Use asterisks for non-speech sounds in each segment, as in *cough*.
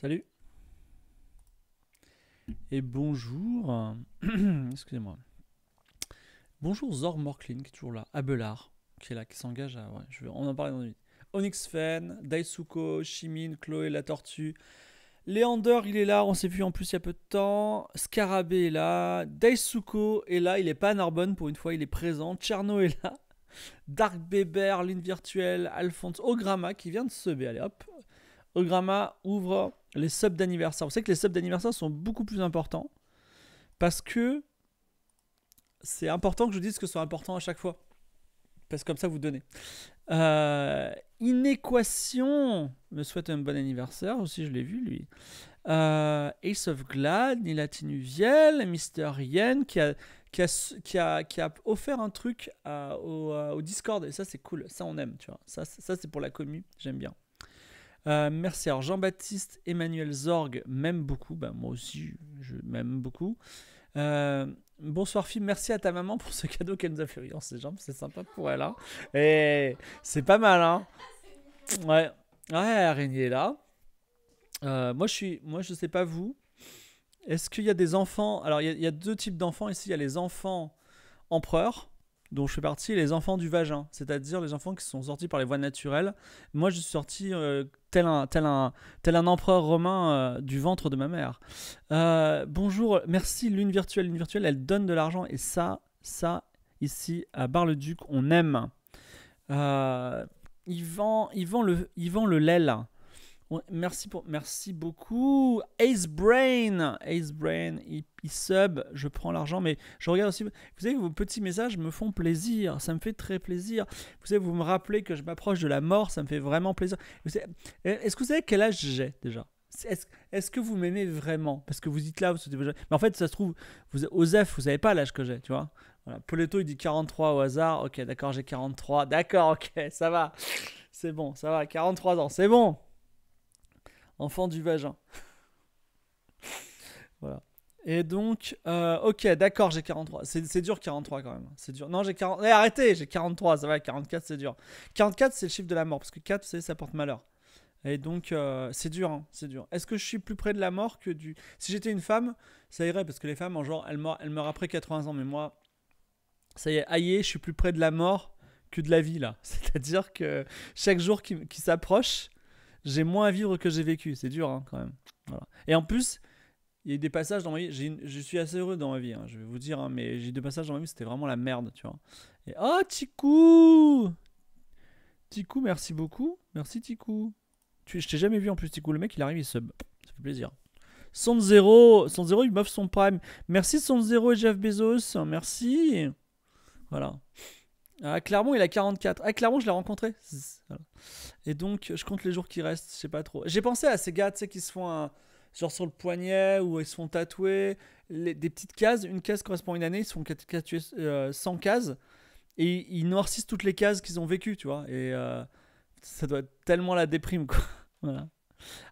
Salut et bonjour. *clears throat* Excusez-moi. Bonjour Zor Morklin qui est toujours là. Abelard qui est là, qui s'engage à. Ouais, je On en parler dans une minute. Onyx Fen, Daisuko, Shimin, Chloé la Tortue. Léander, il est là, on s'est vu en plus il y a peu de temps. Scarabée est là. Daisuko est là, il est pas à Narbonne pour une fois, il est présent. Tcherno est là. Dark Beber, Lune Virtuelle, Alphonse Ograma qui vient de se Allez hop, Ograma ouvre les subs d'anniversaire. Vous savez que les subs d'anniversaire sont beaucoup plus importants parce que c'est important que je vous dise ce soit important à chaque fois. Parce que comme ça, vous donnez. Euh, Inéquation me souhaite un bon anniversaire aussi, je l'ai vu lui. Euh, Ace of Glad, Nilatinuviel, Mister Yen qui a, qui, a, qui, a, qui a offert un truc au, euh, au, Discord et ça c'est cool, ça on aime, tu vois. Ça, ça c'est pour la commu, j'aime bien. Euh, merci. Alors Jean-Baptiste Emmanuel Zorg m'aime beaucoup. Ben, moi aussi, je m'aime beaucoup. Euh, bonsoir fille. merci à ta maman pour ce cadeau qu'elle nous a fait. ses c'est c'est sympa pour elle. Et hein. eh, c'est pas mal. Hein. Ouais, ouais, araignée là. Euh, moi, je suis, moi, je sais pas vous. Est-ce qu'il y a des enfants Alors, il y, a deux types d'enfants ici. Il y a les enfants empereurs, dont je fais partie, et les enfants du vagin, c'est-à-dire les enfants qui sont sortis par les voies naturelles. Moi, je suis sorti tel un, tel un, tel un empereur romain euh, du ventre de ma mère. Euh, bonjour, merci Lune Virtuelle. Lune Virtuelle, elle donne de l'argent et ça, ça, ici à Bar-le-Duc, on aime. Yvan, euh, le, Yvan le Lel merci, pour, merci beaucoup. Ace Brain, Ace Brain, il, sub, je prends l'argent, mais je regarde aussi. Vous savez que vos petits messages me font plaisir, ça me fait très plaisir. Vous savez, vous me rappelez que je m'approche de la mort, ça me fait vraiment plaisir. Euh, est-ce que vous savez quel âge j'ai déjà est-ce est que vous m'aimez vraiment Parce que vous dites là, vous Mais en fait, ça se trouve, vous, Osef, vous savez pas l'âge que j'ai, tu vois. Voilà. il dit 43 au hasard. Ok, d'accord, j'ai 43. D'accord, ok, ça va. C'est bon, ça va. 43 ans, c'est bon enfant du vagin. *laughs* voilà. Et donc, euh, ok, d'accord, j'ai 43. C'est dur 43 quand même. C'est dur. Non, j'ai 40. Eh, arrêtez, j'ai 43, ça va, 44 c'est dur. 44 c'est le chiffre de la mort, parce que 4, c'est, ça porte malheur. Et donc, euh, c'est dur, hein, c'est dur. Est-ce que je suis plus près de la mort que du. Si j'étais une femme, ça irait, parce que les femmes, en genre, elles meurent, elles meurent après 80 ans, mais moi, ça y est, aïe, je suis plus près de la mort que de la vie, là. *laughs* C'est-à-dire que chaque jour qui s'approche, j'ai moins à vivre que j'ai vécu. C'est dur hein, quand même. Et en plus, il y a des passages dans ma vie. je suis assez heureux dans ma vie, hein, je vais vous dire, hein, mais j'ai des passages dans ma vie, c'était vraiment la merde, tu vois. Et oh, Tiku, Tikou, merci beaucoup. Merci, Tiku. Tu, je t'ai jamais vu en plus, Tiku, Le mec, il arrive, il sub. Ça fait plaisir. Son zéro, son zéro, il meuf son prime. Merci son zéro et Jeff Bezos. Merci. Voilà. Ah Clermont, il a 44. Ah Clermont, je l'ai rencontré. Et donc, je compte les jours qui restent. Je sais pas trop. J'ai pensé à ces gars, tu sais, qui se font un... sur le poignet ou ils se font tatouer des petites cases. Une case correspond à une année. Ils se font tatouer 100 euh, cases et ils noircissent toutes les cases qu'ils ont vécues, tu vois. Et euh, ça doit être tellement la déprime, quoi. *laughs* voilà.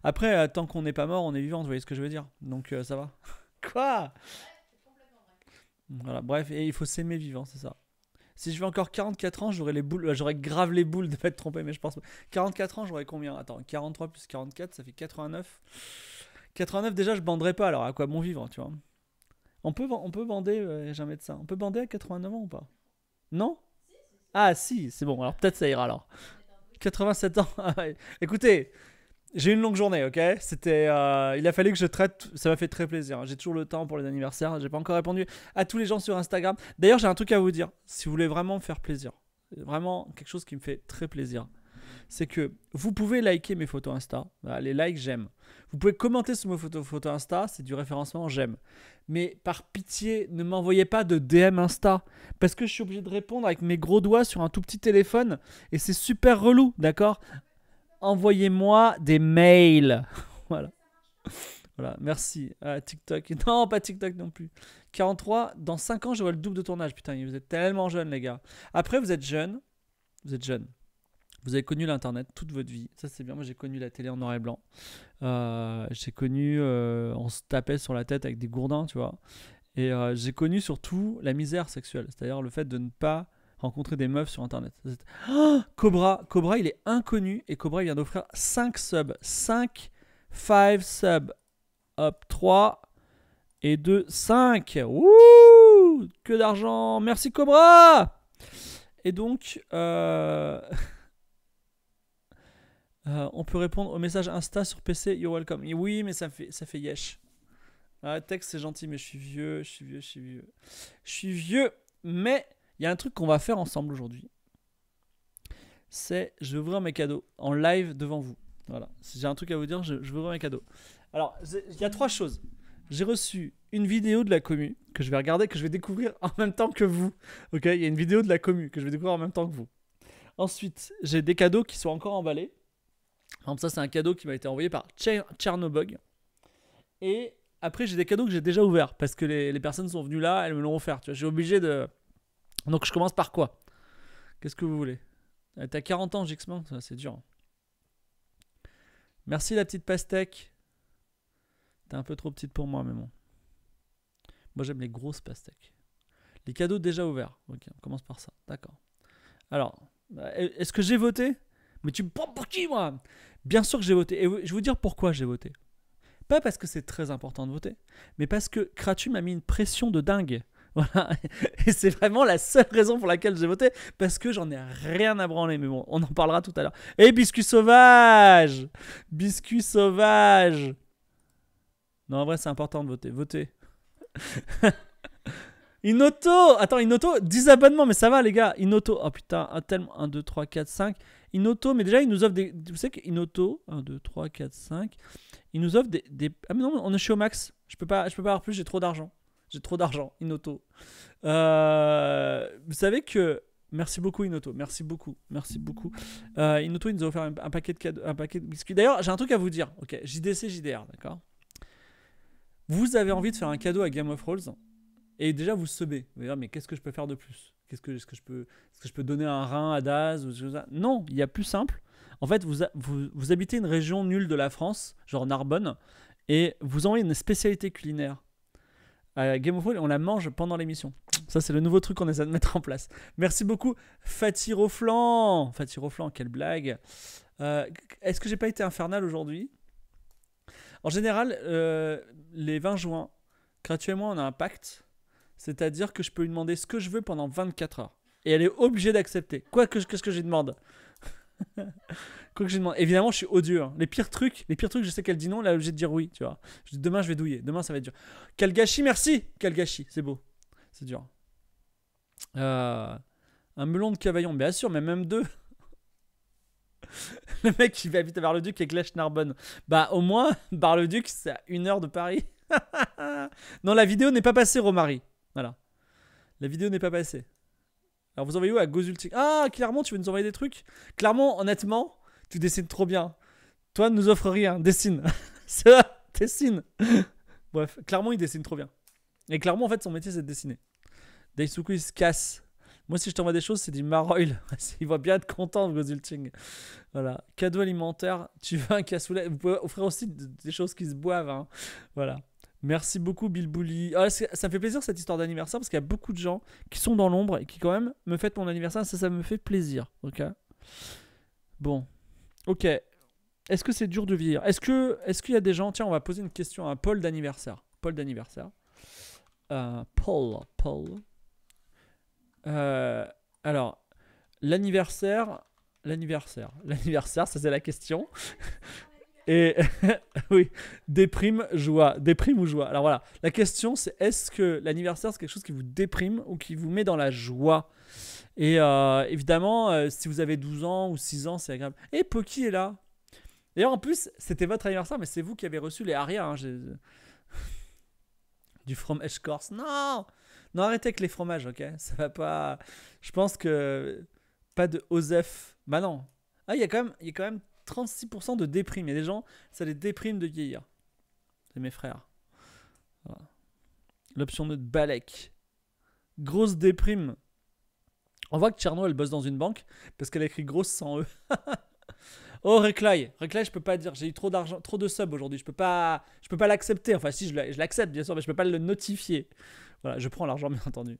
Après, euh, tant qu'on n'est pas mort, on est vivant, vous voyez ce que je veux dire. Donc ça va. *laughs* quoi Voilà, bref, et il faut s'aimer vivant, c'est ça. Si je vais encore 44 ans, j'aurais les boules, euh, j'aurais grave les boules de pas être trompé, mais je pense pas. 44 ans, j'aurais combien Attends, 43 plus 44, ça fait 89. 89 déjà, je banderai pas, alors à quoi bon vivre, tu vois On peut, on peut bander, euh, jamais de ça. On peut bander à 89 ans ou pas Non Ah si, c'est bon, alors peut-être ça ira alors. 87 ans, *laughs* ah écoutez, j'ai une longue journée, ok C'était, euh, Il a fallu que je traite. Ça m'a fait très plaisir. Hein. J'ai toujours le temps pour les anniversaires. J'ai pas encore répondu à tous les gens sur Instagram. D'ailleurs, j'ai un truc à vous dire. Si vous voulez vraiment me faire plaisir, vraiment quelque chose qui me fait très plaisir, c'est que vous pouvez liker mes photos Insta. les likes, j'aime. Vous pouvez commenter sur mes photos, photos Insta. C'est du référencement, j'aime. Mais par pitié, ne m'envoyez pas de DM Insta. Parce que je suis obligé de répondre avec mes gros doigts sur un tout petit téléphone. Et c'est super relou, d'accord envoyez-moi des mails. *laughs* voilà. Voilà, merci. Ah, TikTok. *laughs* Non, pas TikTok non plus. 43, dans 5 ans, je vois le double de tournage. Putain, vous êtes tellement jeunes, les gars. Après, vous êtes jeunes. Vous êtes jeunes. Vous avez connu l'Internet toute votre vie. Ça, c'est bien. Moi, j'ai connu la télé en noir et blanc. Euh, j'ai connu. Euh, on se tapait sur la tête avec des gourdins, tu vois. Et euh, j'ai connu surtout la misère sexuelle. C'est-à-dire le fait de ne pas rencontrer des meufs sur internet. Ah, Cobra, Cobra, il est inconnu et Cobra il vient d'offrir 5 subs. 5, 5 subs. Hop, 3 et 2, 5. Ouh, que d'argent. Merci Cobra. Et donc, euh, *laughs* euh, on peut répondre au message Insta sur PC. You're welcome. Et oui, mais ça fait, ça fait yesh. Ah, texte, c'est gentil, mais je suis vieux, je suis vieux, je suis vieux. Je suis vieux, mais il y a un truc qu'on va faire ensemble aujourd'hui. C'est je vais ouvrir mes cadeaux en live devant vous. Voilà. Si j'ai un truc à vous dire, je, vais ouvrir mes cadeaux. Alors, il y a trois choses. J'ai reçu une vidéo de la commu que je vais regarder, que je vais découvrir en même temps que vous. Ok, il y a une vidéo de la commu que je vais découvrir en même temps que vous. Ensuite, j'ai des cadeaux qui sont encore emballés. exemple, ça, c'est un cadeau qui m'a été envoyé par Tchernobog. Et après, j'ai des cadeaux que j'ai déjà ouverts parce que les, personnes sont venues là, elles me l'ont offert. Tu vois, j'ai obligé de, donc je commence par quoi Qu'est-ce que vous voulez euh, T'as 40 ans, Jixman, c'est dur. Hein. Merci la petite pastèque. T'es un peu trop petite pour moi, mais bon. Moi j'aime les grosses pastèques. Les cadeaux déjà ouverts. Ok, on commence par ça. D'accord. Alors, euh, e-, est-ce que j'ai voté Mais tu me prends pour qui, moi Bien sûr que j'ai voté. Et je vais vous dire pourquoi j'ai voté. Pas parce que c'est très important de voter, mais parce que Kratu m'a mis une pression de dingue. Voilà. *laughs* Et c'est vraiment la seule raison pour laquelle j'ai voté, parce que j'en ai rien à branler. Mais bon, on en parlera tout à l'heure. Et biscuit sauvage Biscuit sauvage Non, en vrai, c'est important de voter. Votez. *laughs* Inoto Attends, Inoto, 10 abonnements, mais ça va, les gars. Inoto, oh putain, un tellement. 1, 2, 3, 4, 5. Inoto, mais déjà, il nous offre des. Vous savez qu'Inoto, 1, 2, 3, 4, 5. Il nous offre des, Ah, mais non, on est chez au max. Je peux pas, je peux pas avoir plus, j'ai trop d'argent. J'ai trop d'argent, Inoto. Euh, vous savez que. Merci beaucoup, Inoto. Merci beaucoup. Merci beaucoup. Euh, Inoto, il nous a offert un, paquet, de un paquet de biscuits. D'ailleurs, j'ai un truc à vous dire. Ok, JDC, JDR, d'accord Vous avez envie de faire un cadeau à Game of Thrones et déjà vous sebez. Vous allez dire, mais qu'est-ce que je peux faire de plus Qu'est-ce que, est-ce que je peux, ce que je peux donner un rein à Daz Non, il y a plus simple. En fait, vous, vous, vous habitez une région nulle de la France, genre Narbonne, et vous envoyez une spécialité culinaire euh, Game of Thrones, on la mange pendant l'émission. Ça, c'est le nouveau truc qu'on essaie de mettre en place. Merci beaucoup, Fatiroflan. Fatiroflan, quelle blague. Euh, est-ce que j'ai pas été infernal aujourd'hui En général, euh, les 20 juin, gratuitement, on a un pacte. C'est-à-dire que je peux lui demander ce que je veux pendant 24 heures. Et elle est obligée d'accepter. Quoi que, ce que je lui demande. Quoi que je demande. Évidemment, je suis au dur hein. Les pires trucs, les pires trucs, je sais qu'elle dit non, là, obligé de dire oui, tu vois. demain, je vais douiller. Demain, ça va être dur. Quel gâchis, merci. Quel gâchis, c'est beau. C'est dur. Euh, un melon de cavaillon, bien sûr, mais même deux. *laughs* le mec qui va vite à Bar-le-Duc et clash Narbonne. Bah, au moins, Bar-le-Duc, c'est à une heure de Paris. *laughs* non, la vidéo n'est pas passée, Romary. Voilà. La vidéo n'est pas passée. Alors vous envoyez où à Gozulting Ah, clairement, tu veux nous envoyer des trucs Clairement, honnêtement, tu dessines trop bien. Toi, ne nous offre rien. Dessine. *laughs* C'est là. dessine. *laughs* Bref, clairement, il dessine trop bien. Et clairement, en fait, son métier, c'est de dessiner. Daisuku, il se casse. Moi, si je t'envoie des choses, c'est du Maroil. *laughs* il va bien être content, Gozulting. Voilà. Cadeau alimentaire. Tu veux un cassoulet Vous pouvez offrir aussi des choses qui se boivent. Hein. Voilà. Merci beaucoup Bilbouli. Ah, ça me fait plaisir cette histoire d'anniversaire parce qu'il y a beaucoup de gens qui sont dans l'ombre et qui quand même me fêtent mon anniversaire. Ça, ça me fait plaisir. Ok. Bon. Ok. Est-ce que c'est dur de vieillir Est-ce que est-ce qu'il y a des gens Tiens, on va poser une question à Paul d'anniversaire. Paul d'anniversaire. Euh, Paul. Paul. Euh, alors, l'anniversaire, l'anniversaire, l'anniversaire, ça c'est la question. Et *laughs* oui, déprime, joie. Déprime ou joie Alors voilà, la question c'est est-ce que l'anniversaire c'est quelque chose qui vous déprime ou qui vous met dans la joie Et euh, évidemment, euh, si vous avez 12 ans ou 6 ans, c'est agréable. Et Poki est là D'ailleurs, en plus, c'était votre anniversaire, mais c'est vous qui avez reçu les Arias. Hein, du From Edge Corse. Non Non, arrêtez avec les fromages, ok Ça va pas. Je pense que. Pas de Osef. Bah non. Ah, il y a quand il y a quand même 36% de déprime. Il y des gens, ça les déprime de vieillir. C'est mes frères. L'option de Balek. Grosse déprime. On voit que Tcherno, elle bosse dans une banque parce qu'elle écrit grosse sans E. *laughs* oh, Reclay. Reclay, je peux pas dire. J'ai eu trop d'argent, trop de subs aujourd'hui. Je peux pas, je peux pas l'accepter. Enfin, si, je l'accepte, bien sûr, mais je peux pas le notifier. Voilà, je prends l'argent, bien entendu.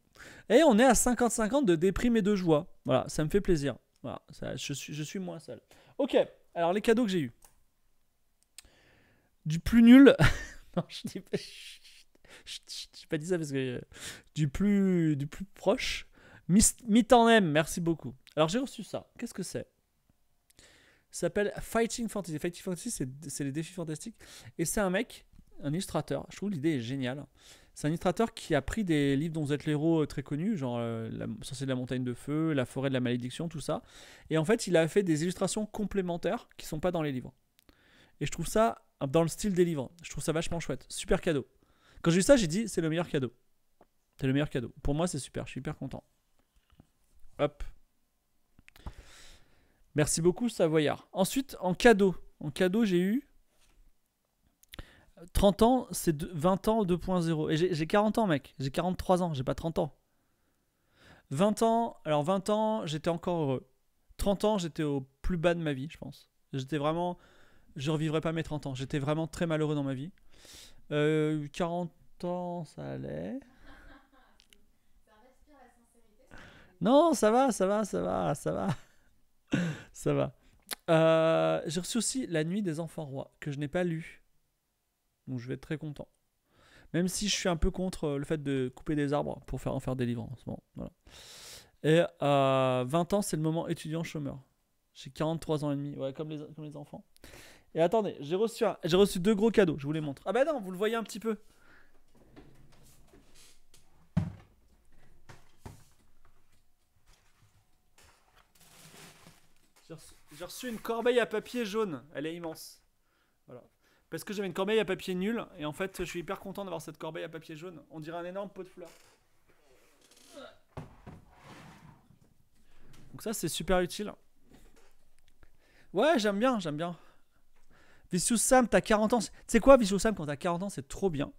Et on est à 50-50 de déprime et de joie. Voilà, ça me fait plaisir. Voilà, je, suis, je suis moins seul. Ok. Alors, les cadeaux que j'ai eu Du plus nul. *laughs* non, je dis pas. pas dit ça parce que. Euh, du plus, du plus proche. Mit en M, merci beaucoup. Alors, j'ai reçu ça. Qu'est-ce que c'est Ça s'appelle Fighting Fantasy. Fighting Fantasy, c'est les défis fantastiques. Et c'est un mec, un illustrateur. Je trouve l'idée est géniale. C'est un illustrateur qui a pris des livres dont vous êtes l'héros euh, très connus, genre euh, La de la montagne de feu, La forêt de la malédiction, tout ça. Et en fait, il a fait des illustrations complémentaires qui sont pas dans les livres. Et je trouve ça dans le style des livres. Je trouve ça vachement chouette. Super cadeau. Quand j'ai vu ça, j'ai dit c'est le meilleur cadeau. C'est le meilleur cadeau. Pour moi, c'est super. Je suis hyper content. Hop. Merci beaucoup, Savoyard. Ensuite, en cadeau. En cadeau, j'ai eu 30 ans, c'est 20 ans 2.0. Et j'ai 40 ans, mec. J'ai 43 ans, j'ai pas 30 ans. 20 ans, alors 20 ans, j'étais encore heureux. 30 ans, j'étais au plus bas de ma vie, je pense. J'étais vraiment. Je revivrai pas mes 30 ans. J'étais vraiment très malheureux dans ma vie. 40 euh, ans, ça allait. Non, ça va, ça va, ça va, ça va. *laughs* ça va. Euh, j'ai reçu aussi La nuit des enfants rois, que je n'ai pas lu. Donc je vais être très content. Même si je suis un peu contre euh, le fait de couper des arbres pour en faire des livres en ce moment. Et à euh, 20 ans, c'est le moment étudiant chômeur. J'ai 43 ans et demi, ouais, comme les, enfants. Et attendez, j'ai reçu, reçu deux gros cadeaux, je vous les montre. Ah bah non, vous le voyez un petit peu. J'ai reçu une corbeille à papier jaune. Elle est immense. Voilà. Parce que j'avais une corbeille à papier nul, et en fait, je suis hyper content d'avoir cette corbeille à papier jaune. On dirait un énorme pot de fleurs. Donc ça, c'est super utile. Ouais, j'aime bien, j'aime bien. Vicious Sam, t'as 40 ans. Tu sais quoi, Vicious Sam, quand t'as 40 ans, c'est trop bien.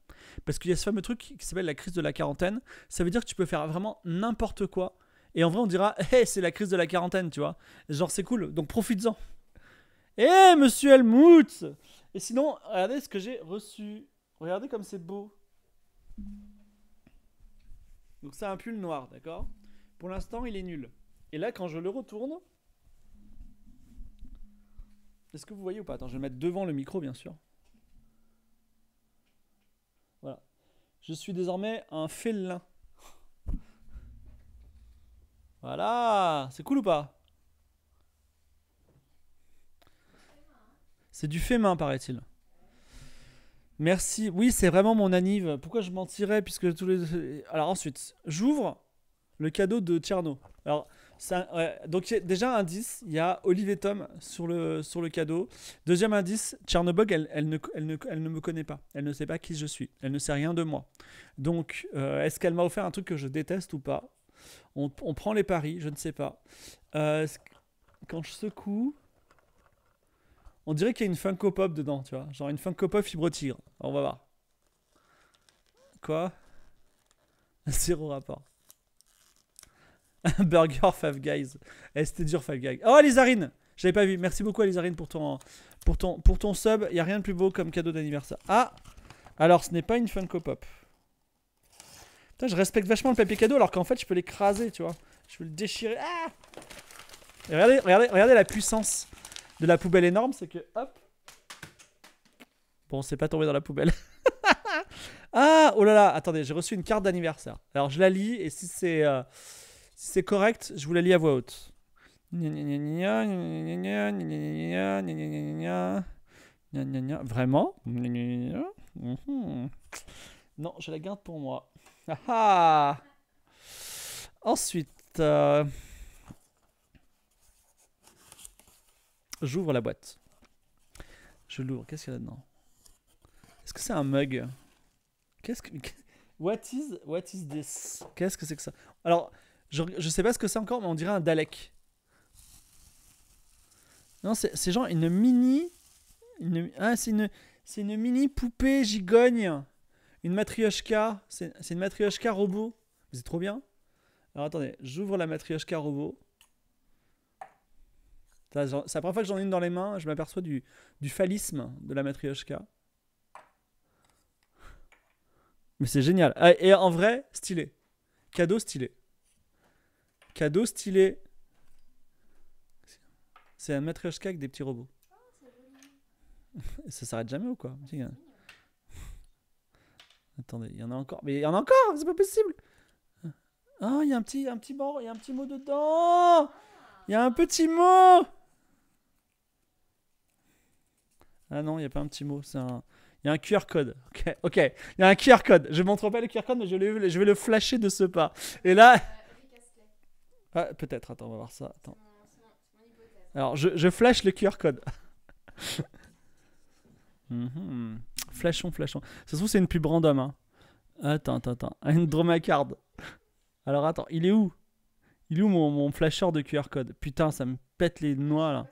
Parce qu'il y a ce fameux truc qui s'appelle la crise de la quarantaine. Ça veut dire que tu peux faire vraiment n'importe quoi. Et en vrai, on dira, hé, hey, c'est la crise de la quarantaine, tu vois. Genre, c'est cool, donc profites-en. Hé, eh, monsieur Helmut et sinon, regardez ce que j'ai reçu. Regardez comme c'est beau. Donc c'est un pull noir, d'accord Pour l'instant, il est nul. Et là, quand je le retourne... Est-ce que vous voyez ou pas Attends, je vais mettre devant le micro, bien sûr. Voilà. Je suis désormais un félin. Voilà C'est cool ou pas C'est du fait main, paraît-il. Merci. Oui, c'est vraiment mon anniv. Pourquoi je mentirais puisque tous les Alors ensuite, j'ouvre le cadeau de Tcherno. Alors donc déjà indice, il y a Olivier Tom sur le sur le cadeau. Deuxième indice, Tchernobog, elle, elle, ne, me connaît pas. Elle ne sait pas qui je suis. Elle ne sait rien de moi. Donc euh, est-ce qu'elle m'a offert un truc que je déteste ou pas on, prend les paris, je ne sais pas. Euh, quand je secoue, on dirait qu'il y a une Funko Pop dedans, tu vois. Genre une Funko Pop fibre tigre. on va voir. Quoi Zéro rapport. Burger Five Guys. Eh, c'était dur Five Guys. Oh, Alizarine J'avais pas vu. Merci beaucoup, Alizarine, pour ton, pour pour ton sub. Il a rien de plus beau comme cadeau d'anniversaire. Ah Alors, ce n'est pas une Funko Pop. Putain, je respecte vachement le papier cadeau alors qu'en fait, je peux l'écraser, tu vois. Je peux le déchirer. Ah regardez, regardez, regardez la puissance de la poubelle énorme, c'est que hop. Bon, c'est pas tombé dans la poubelle. ah, oh là là, attendez, j'ai reçu une carte d'anniversaire. Alors je la lis et si c'est c'est correct, je vous la lis à voix haute. Vraiment Non, je la garde pour moi. Ensuite, J'ouvre la boîte. Je l'ouvre. Qu'est-ce qu'il y a là-dedans Est-ce que c'est un mug Qu'est-ce que. What is, what is this Qu'est-ce que c'est que ça Alors, je, je sais pas ce que c'est encore, mais on dirait un Dalek. Non, c'est genre une mini. Ah, c'est une, une mini poupée gigogne. Une matrioshka. C'est une matrioshka robot. C'est trop bien. Alors attendez, j'ouvre la matrioshka robot. C'est la première fois que j'en ai une dans les mains, je m'aperçois du, du phallisme de la matrioshka. Mais c'est génial. Ah, et en vrai, stylé. Cadeau stylé. Cadeau stylé. C'est un matrioshka avec des petits robots. ça s'arrête jamais ou quoi Attendez, il y en a encore. Mais il y en a encore C'est pas possible oh, il y a un petit, un petit, mot, il y a un petit mot dedans Il y a un petit mot Ah non, il n'y a pas un petit mot, c'est un... Il y a un QR code. Ok, ok. Il y a un QR code. Je ne montre pas le QR code, mais je, vais le flasher de ce pas. Et là... Ah, peut-être, attends, on va voir ça. Attends. Alors, je, flash le QR code. *laughs* Mhm. Flashons, flashons. Ça se trouve, c'est une pub random. Hein. Attends, attends, attends. *laughs* Une dromacard. Alors, attends, il est où Il est où mon, flasher de QR code Putain, ça me pète les noix là.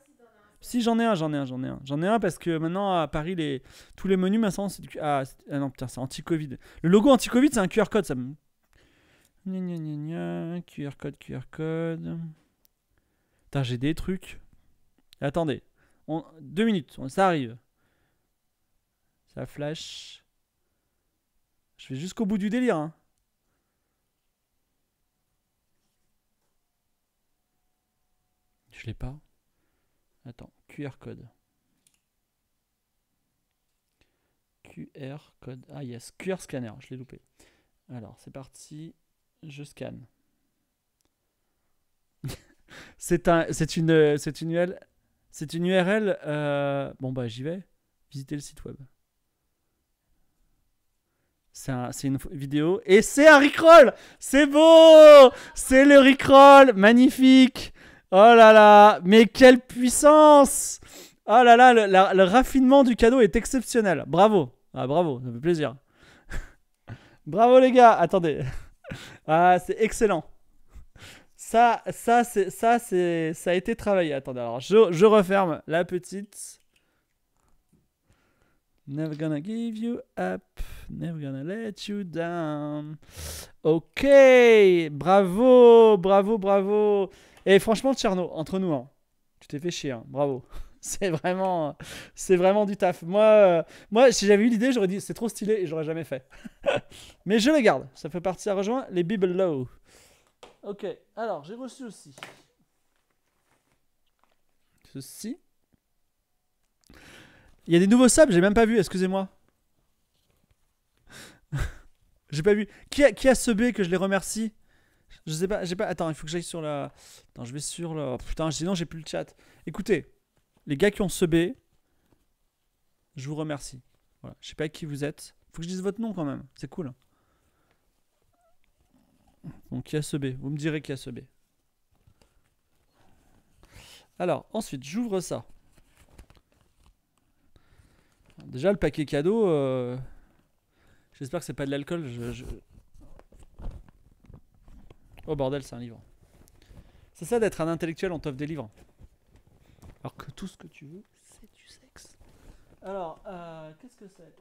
Si j'en ai un, j'en ai un, j'en ai un. J'en ai un parce que maintenant à Paris, les... tous les menus maintenant, c'est du... ah, ah, non, putain, c'est anti-Covid. Le logo anti-Covid, c'est un QR code, ça Gna, gna, gna, QR code, QR code. Putain, j'ai des trucs. Attendez. Deux minutes, ça arrive. Ça flash. Je vais jusqu'au bout du délire. Hein. Je l'ai pas. Attends, QR code. QR code. Ah yes, QR scanner, je l'ai loupé. Alors, c'est parti, je scanne. *laughs* c'est un, c'est une, c'est une URL, c'est une URL. Euh, bon bah j'y vais. Visiter le site web. C'est une vidéo et c'est un recrawl C'est beau, c'est le Rickroll, magnifique. Oh là là, mais quelle puissance Oh là là, le, raffinement du cadeau est exceptionnel. Bravo. Ah, bravo, ça fait plaisir. *laughs* bravo les gars, attendez. *laughs* ah, c'est excellent. Ça, ça, c'est, ça, c'est, ça a été travaillé. Attendez, alors je, je referme la petite. Never gonna give you up, never gonna let you down. Ok, bravo, bravo, bravo. Et franchement, Tcherno, entre nous, hein, tu t'es fait chier, hein. bravo. *laughs* C'est vraiment, c'est vraiment du taf. Moi, euh, moi si j'avais eu l'idée, j'aurais dit c'est trop stylé et j'aurais jamais fait. *laughs* Mais je le garde. Ça fait partie à rejoindre les Bible Low. Ok, alors j'ai reçu aussi ceci. Il y a des nouveaux subs, j'ai même pas vu, excusez-moi. *laughs* j'ai pas vu. Qui qui a ce B que je les remercie je sais pas, j'ai pas. Attends, il faut que j'aille sur la. Attends, je vais sur la. je oh, putain, non, j'ai plus le chat. Écoutez, les gars qui ont ce B, je vous remercie. Voilà, je sais pas qui vous êtes. Faut que je dise votre nom quand même, c'est cool. Donc qui a ce B, vous me direz qui a ce B. Alors, ensuite, j'ouvre ça. Déjà, le paquet cadeau, euh, j'espère que c'est pas de l'alcool. je, Oh bordel, c'est un livre. C'est ça d'être un intellectuel, on t'offre des livres. Alors que tout ce que tu veux, c'est du sexe. Alors, euh, qu'est-ce que c'est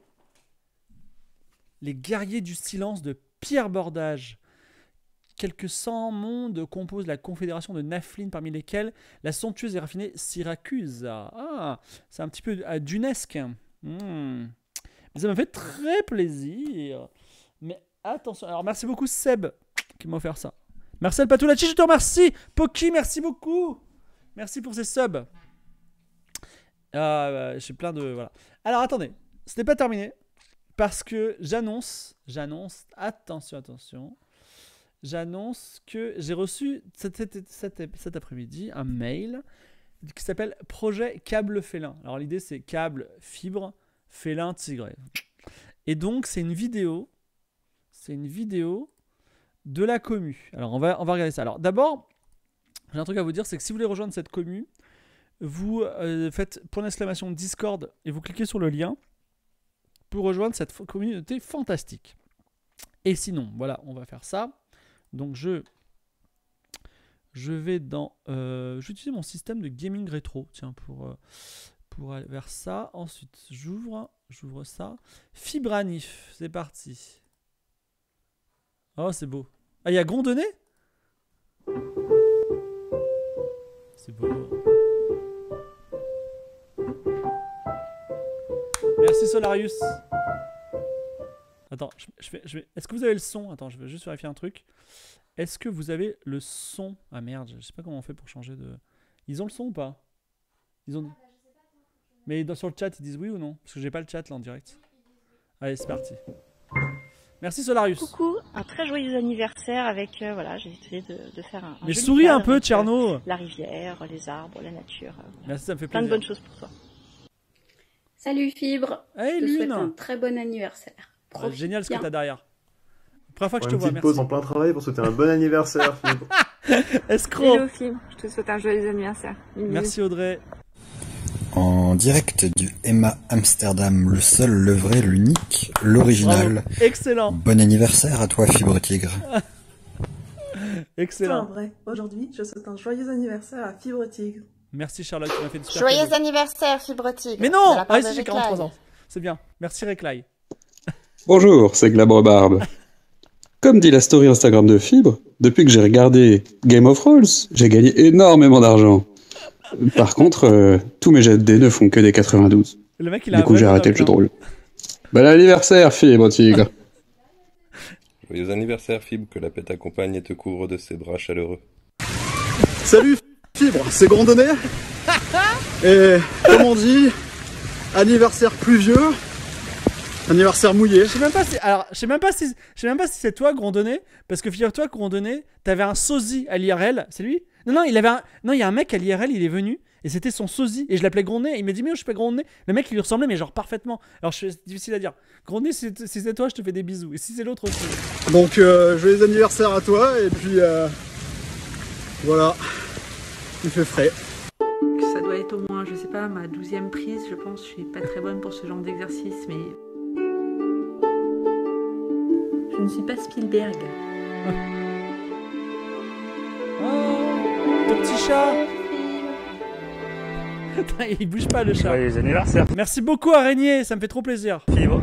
Les guerriers du silence de Pierre Bordage. Quelques cent mondes composent la confédération de Naflin, parmi lesquels la somptueuse et raffinée Syracuse. Ah, c'est un petit peu à euh, dunesque. Hmm. Ça m'a fait très plaisir. Mais attention, alors merci beaucoup Seb qui m'a offert ça. Marcel Patulacci, je te remercie. Poki, merci beaucoup. Merci pour ces subs. Euh, euh, j'ai plein de. Voilà. Alors attendez, ce n'est pas terminé. Parce que j'annonce, j'annonce, attention, attention, j'annonce que j'ai reçu cet, cet après-midi un mail qui s'appelle Projet Câble Félin. Alors l'idée c'est câble fibre félin tigré. Et donc c'est une vidéo, c'est une vidéo de la commu. Alors, on va, on va regarder ça. Alors, d'abord, j'ai un truc à vous dire, c'est que si vous voulez rejoindre cette commu, vous euh, faites point d'exclamation Discord et vous cliquez sur le lien pour rejoindre cette communauté fantastique. Et sinon, voilà, on va faire ça. Donc, je, je vais dans... Euh, j'utilise mon système de gaming rétro, tiens, pour... Euh, pour aller vers ça. Ensuite, j'ouvre, j'ouvre ça. Fibranif, c'est parti. Oh, c'est beau. Ah, il y a Gondonnet C'est beau. Merci Solarius. Attends, je, vais, Est-ce que vous avez le son Attends, je vais juste vérifier un truc. Est-ce que vous avez le son Ah merde, je sais pas comment on fait pour changer de. Ils ont le son ou pas Ils ont. Mais dans, sur le chat, ils disent oui ou non Parce que j'ai pas le chat là en direct. Allez, c'est parti. Merci Solarius. Coucou, un très joyeux anniversaire avec, euh, voilà, j'ai essayé de, faire un. Mais souris un peu, euh, Tcherno La rivière, les arbres, la nature. Euh, merci, ça me fait Plein de bonnes choses pour toi. Salut Fibre. Hey, je te souhaite un très bon anniversaire. Bah, génial ce que t'as derrière. Première fois que je te une vois, petite pause en plein travail pour souhaiter un bon anniversaire, Fibre. *laughs* *laughs* Escroc. Salut Fibre, je te souhaite un joyeux anniversaire. merci Audrey direct du Emma Amsterdam, le seul, le vrai, l'unique, l'original. Excellent. Bon anniversaire à toi, Fibre Tigre. *laughs* Excellent. Aujourd'hui, je souhaite un joyeux anniversaire à Fibre Tigre. Merci Charlotte, tu m'as fait une super Joyeux anniversaire, Fibre Tigre. Mais non ah, j'ai 43 ans. C'est bien. Merci Réclay. *laughs* Bonjour, c'est Glabre Barbe. *laughs* Comme dit la story Instagram de Fibre, depuis que j'ai regardé Game of Thrones, j'ai gagné énormément d'argent. Par contre, euh, tous mes jets de dés ne font que des 92. du coup, j'ai arrêté le jeu de rôle. Bon anniversaire, fibre tigre Joyeux anniversaire, fibre, que la paix t'accompagne et te couvre de ses bras chaleureux. Salut, fibre, c'est Grandonnet *laughs* Et comme on dit, anniversaire pluvieux, anniversaire mouillé. Je sais même pas si, alors, je sais même pas si, sais même pas si c'est toi, Grandonnet, parce que figure-toi, Grandonnet, t'avais un sosie à l'IRL, c'est lui non, non, il avait Non, il y a un mec à l'IRL, il est venu. Et c'était son sosie. Et je l'appelais Gros Nez. Il m'a dit, mais oh, je suis pas Gros Le mec, il lui ressemblait, mais genre parfaitement. Alors, c'est difficile à dire. Gros si, c'est toi, je te fais des bisous. Et si c'est l'autre aussi. Donc, euh, les anniversaire à toi. Et puis, euh, voilà. Il fait frais. Ça doit être au moins, je sais pas, ma douzième prise. Je pense je suis pas très bonne pour ce genre d'exercice, mais. Je ne suis pas Spielberg. *laughs* *laughs* Il bouge pas le chat. Joyeux anniversaire. Merci beaucoup araignée, ça me fait trop plaisir. Fibre.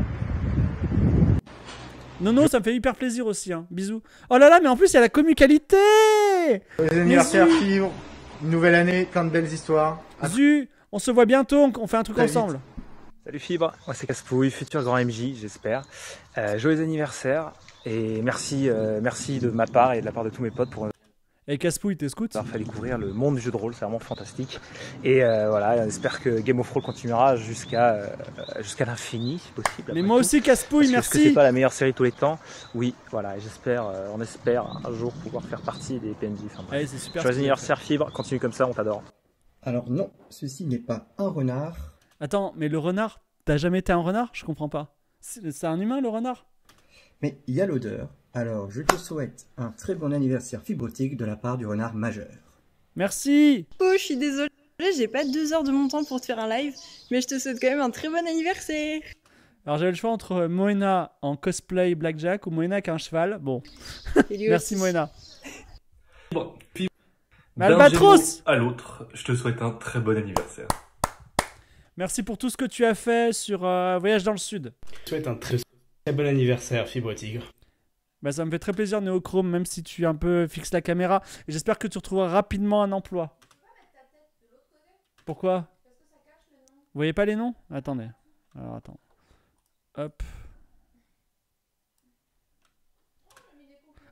Non, non, ça me fait hyper plaisir aussi. Hein. Bisous. Oh là là, mais en plus, il y a la communalité Joyeux anniversaire, Fibre. Nouvelle année, plein de belles histoires. Zu, on se voit bientôt, on fait un truc ensemble. Salut Fibre, moi c'est Caspouille, futur grand MJ, j'espère. Euh, joyeux anniversaire et merci, euh, merci de ma part et de la part de tous mes potes pour et Caspouille, t'es scout Il fallait couvrir le monde du jeu de rôle, c'est vraiment fantastique. Et euh, voilà, voilà, espère que Game of Thrones continuera jusqu'à euh, jusqu'à l'infini, si possible. Mais moi aussi, Caspouille, merci. Parce que c'est pas la meilleure série de tous les temps. Oui, voilà, j'espère, euh, on espère un jour pouvoir faire partie des PNJ. Enfin, Allez, c'est super. Choisis fibre, continue comme ça, on t'adore. Alors non, ceci n'est pas un renard. Attends, mais le renard, t'as jamais été un renard Je comprends pas. C'est un humain, le renard Mais il y a l'odeur, alors, je te souhaite un très bon anniversaire Tigre de la part du renard majeur. Merci Oh, je suis désolé, j'ai pas deux heures de mon temps pour te faire un live, mais je te souhaite quand même un très bon anniversaire Alors, j'avais le choix entre Moena en cosplay Blackjack ou Moena avec un cheval. Bon. *laughs* Merci, Moena. Bon, puis... À l'autre, je te souhaite un très bon anniversaire. Merci pour tout ce que tu as fait sur euh, Voyage dans le Sud. Je te souhaite un très, très bon anniversaire, Fibre Tigre. Bah, ça me fait très plaisir, Néochrome, même si tu un peu euh, fixes la caméra. j'espère que tu retrouveras rapidement un emploi. Pourquoi Vous voyez pas les noms Attendez. Alors, attends. Hop.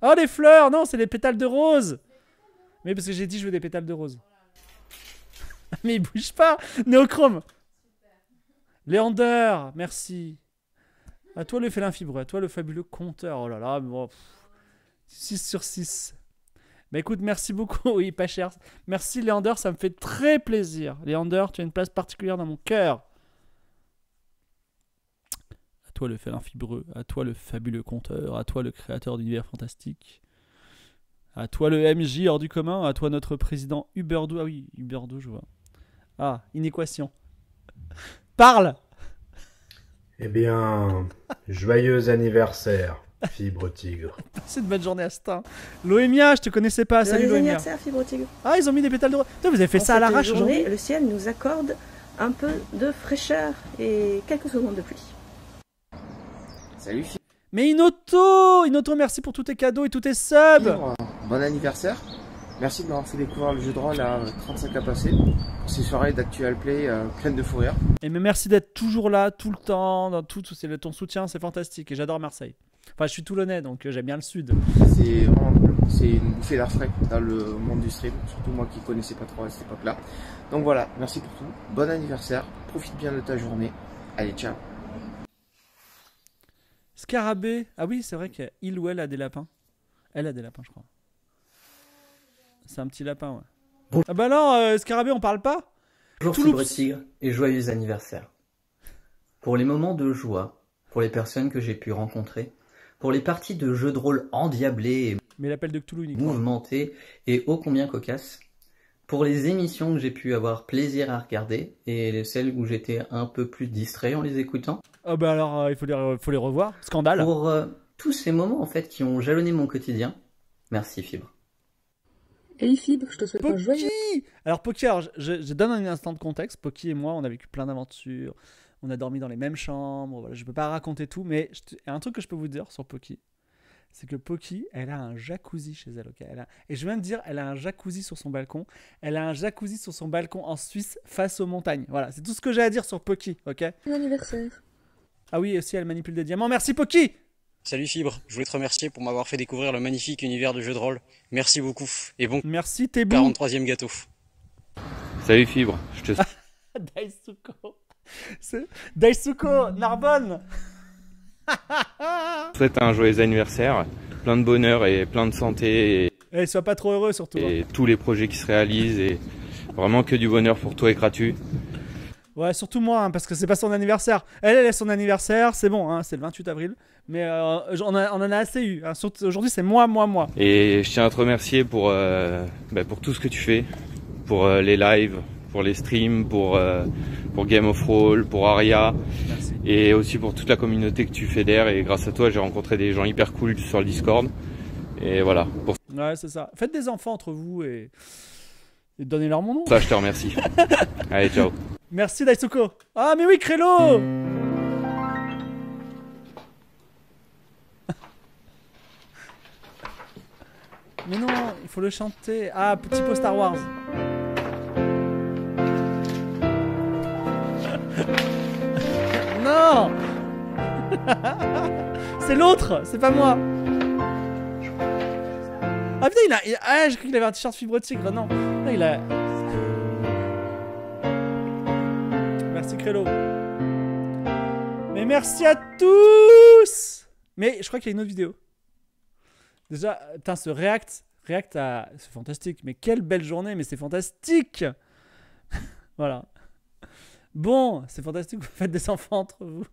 Oh, les fleurs Non, c'est les pétales de rose Mais parce que j'ai dit, je veux des pétales de rose. *laughs* Mais il bouge pas Néochrome Léander, merci. À ah, toi le félin fibreux, à toi le fabuleux compteur. Oh là là, bon, 6 sur 6. Bah écoute, merci beaucoup. *laughs* oui, pas cher. Merci Léander, ça me fait très plaisir. Léander, tu as une place particulière dans mon cœur. À toi le félin fibreux, à toi le fabuleux compteur, à toi le créateur d'univers fantastique. À toi le MJ hors du commun, à toi notre président Uberdou. Ah oui, Uberdou, je vois. Ah, inéquation. *laughs* Parle eh bien, joyeux anniversaire, Fibre Tigre. C'est *laughs* une bonne journée à temps. Loémia, je te connaissais pas. Salut Joyeux anniversaire, Fibre Tigre. Ah, ils ont mis des pétales de rose. Vous avez fait ça à l'arrache aujourd'hui Le ciel nous accorde un peu de fraîcheur et quelques secondes de pluie. Salut Mais Inoto Inoto, merci pour tous tes cadeaux et tous tes subs bon anniversaire. Merci de m'avoir fait découvrir le jeu de rôle à 35 euh, à passer ces soirées d'actual play euh, de fourrure. Et mais merci d'être toujours là, tout le temps, dans tout, c'est ton soutien, c'est fantastique et j'adore Marseille. Enfin, je suis toulonnais donc euh, j'aime bien le sud. C'est c'est une bouffée d'air frais dans le monde du stream, surtout moi qui connaissais pas trop à cette époque-là. Donc voilà, merci pour tout, bon anniversaire, profite bien de ta journée. Allez, ciao. Scarabée, ah oui, c'est vrai qu'il ou elle a des lapins. Elle a des lapins, je crois. C'est un petit lapin, ouais. Ah bah non, euh, Scarabée, on parle pas Bonjour Toulouse Tigre et joyeux anniversaire. Pour les moments de joie, pour les personnes que j'ai pu rencontrer, pour les parties de jeux de rôle endiablés Mais l'appel de Cthulhu uniquement. mouvementés et ô combien cocasses, pour les émissions que j'ai pu avoir plaisir à regarder et celles où j'étais un peu plus distrait en les écoutant. Ah bah alors, euh, il faut les, revoir. Scandale. Pour euh, tous ces moments en fait qui ont jalonné mon quotidien. Merci Fibre. Hey je te souhaite un joyeux. Alors Pocky, alors je, je, donne un instant de contexte. Pocky et moi, on a vécu plein d'aventures. On a dormi dans les mêmes chambres. Je je peux pas raconter tout, mais un truc que je peux vous dire sur Pocky, c'est que Pocky, elle a un jacuzzi chez elle. et je viens de dire, elle a un jacuzzi sur son balcon. Elle a un jacuzzi sur son balcon en Suisse face aux montagnes. Voilà, c'est tout ce que j'ai à dire sur Pocky, ok Bon anniversaire. Ah oui, aussi, elle manipule des diamants. Merci Pocky Salut Fibre, je voulais te remercier pour m'avoir fait découvrir le magnifique univers de jeu de rôle. Merci beaucoup et bon. 43e gâteau. Salut Fibre, je te. *laughs* Daisuko. Daisuko, Narbonne. souhaite un joyeux anniversaire, plein de bonheur et plein de santé. Et, eh, sois pas trop heureux surtout. Hein. Et tous les projets qui se réalisent et vraiment que du bonheur pour toi et gratuit. Ouais, surtout moi, hein, parce que c'est pas son anniversaire. Elle, elle est son anniversaire, c'est bon, hein, c'est le 28 avril. Mais euh, on, en a assez eu. Hein. Aujourd'hui, c'est moi, moi, moi. Et je tiens à te remercier pour, euh, bah, pour tout ce que tu fais, pour euh, les lives, pour les streams, pour, pour Game of Roll, pour Aria, et aussi pour toute la communauté que tu fédères. Et grâce à toi, j'ai rencontré des gens hyper cool sur le Discord. Et voilà. Pour... Ouais, c'est ça. Faites des enfants entre vous et, et donnez-leur mon nom. Ça, je te remercie. *laughs* Allez, ciao. Merci Daisuko. Ah mais oui, Crélo *laughs* Mais non, il faut le chanter. Ah, petit pot Star Wars. *laughs* non *laughs* C'est l'autre, c'est pas moi. Ah putain, il a... Ah, j'ai cru qu'il avait un t-shirt fibre tigre, non. Non, il a... Mais merci à tous Mais je crois qu'il y a une autre vidéo. Déjà, putain, ce React, React, à... c'est fantastique. Mais quelle belle journée, mais c'est fantastique *laughs* Voilà. Bon, c'est fantastique, vous faites des enfants entre vous.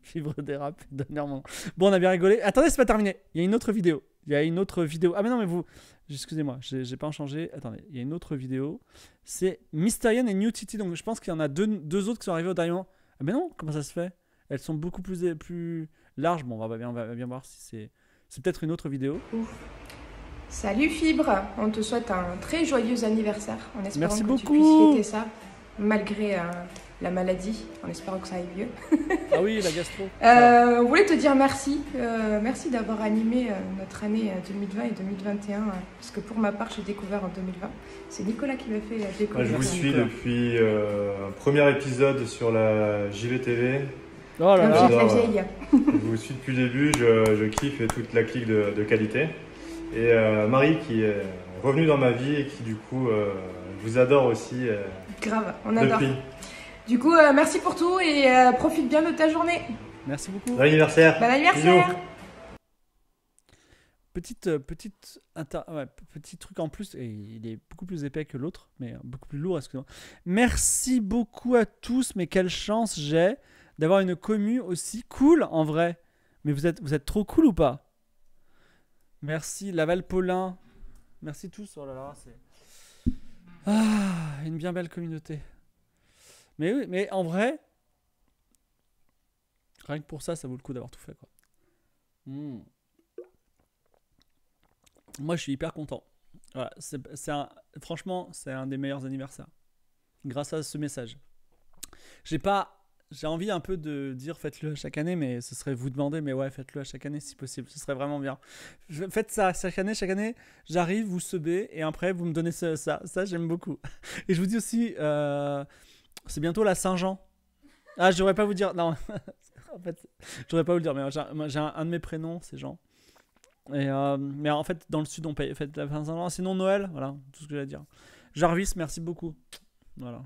Fibre *laughs* des rap, Bon, on a bien rigolé. Attendez, c'est pas terminé. Il y a une autre vidéo. Il y a une autre vidéo. Ah mais non, mais vous, Excusez-moi, j'ai pas en changé. Attendez, il y a une autre vidéo. C'est Mysterian et New City. Donc je pense qu'il y en a deux, autres qui sont arrivés au dernier moment. Ah non, comment ça se fait Elles sont beaucoup plus, plus larges. Bon, on va bien, on va bien voir si c'est. peut-être une autre vidéo. Salut Fibre, on te souhaite un très joyeux anniversaire. En espérant Merci que beaucoup. tu puisses ça malgré euh, la maladie, en espérant que ça aille mieux. ah oui, la gastro. *laughs* Euh, on voulait te dire merci. Euh, merci d'avoir animé notre année 2020 et 2021. puisque pour ma part, j'ai découvert en 2020. C'est Nicolas qui m'a fait la découverte. je vous suis depuis un premier épisode sur la JVTV. Oh là je vous suis depuis le début. Je, je kiffe toute la clique de, de qualité. Et Marie qui est revenue dans ma vie et qui du coup vous adore aussi. Grave, on adore. Du coup, euh, merci pour tout et euh, profite bien de ta journée. Merci beaucoup. Bon anniversaire. Bon anniversaire. Petite, euh, petite ah petit truc en plus, et il est beaucoup plus épais que l'autre, mais beaucoup plus lourd, excusez-moi. Merci beaucoup à tous, mais quelle chance j'ai d'avoir une commu aussi cool en vrai. Mais vous êtes, vous êtes trop cool ou pas Merci Laval Paulin. Merci tous. Oh là là, c'est. Ah, une bien belle communauté. Mais oui, mais en vrai, rien que pour ça, ça vaut le coup d'avoir tout fait. Quoi. Hmm. Moi, je suis hyper content. Voilà, un, franchement, c'est un des meilleurs anniversaires. Grâce à ce message. J'ai pas j'ai envie un peu de dire faites-le chaque année, mais ce serait vous demander, mais ouais, faites-le à chaque année si possible, ce serait vraiment bien. faites ça chaque année, chaque année, j'arrive, vous sebez, et après vous me donnez ça, ça, j'aime beaucoup. *laughs* Et je vous dis aussi, euh, c'est bientôt la Saint-Jean. Ah, je devrais pas vous dire, non, *laughs* en fait, je devrais pas vous le dire, mais j'ai un, de mes prénoms, c'est Jean. Et, euh, mais en fait, dans le sud, on paye, faites la Saint-Jean, sinon Noël, voilà, tout ce que j'allais dire. Jarvis, merci beaucoup. Voilà.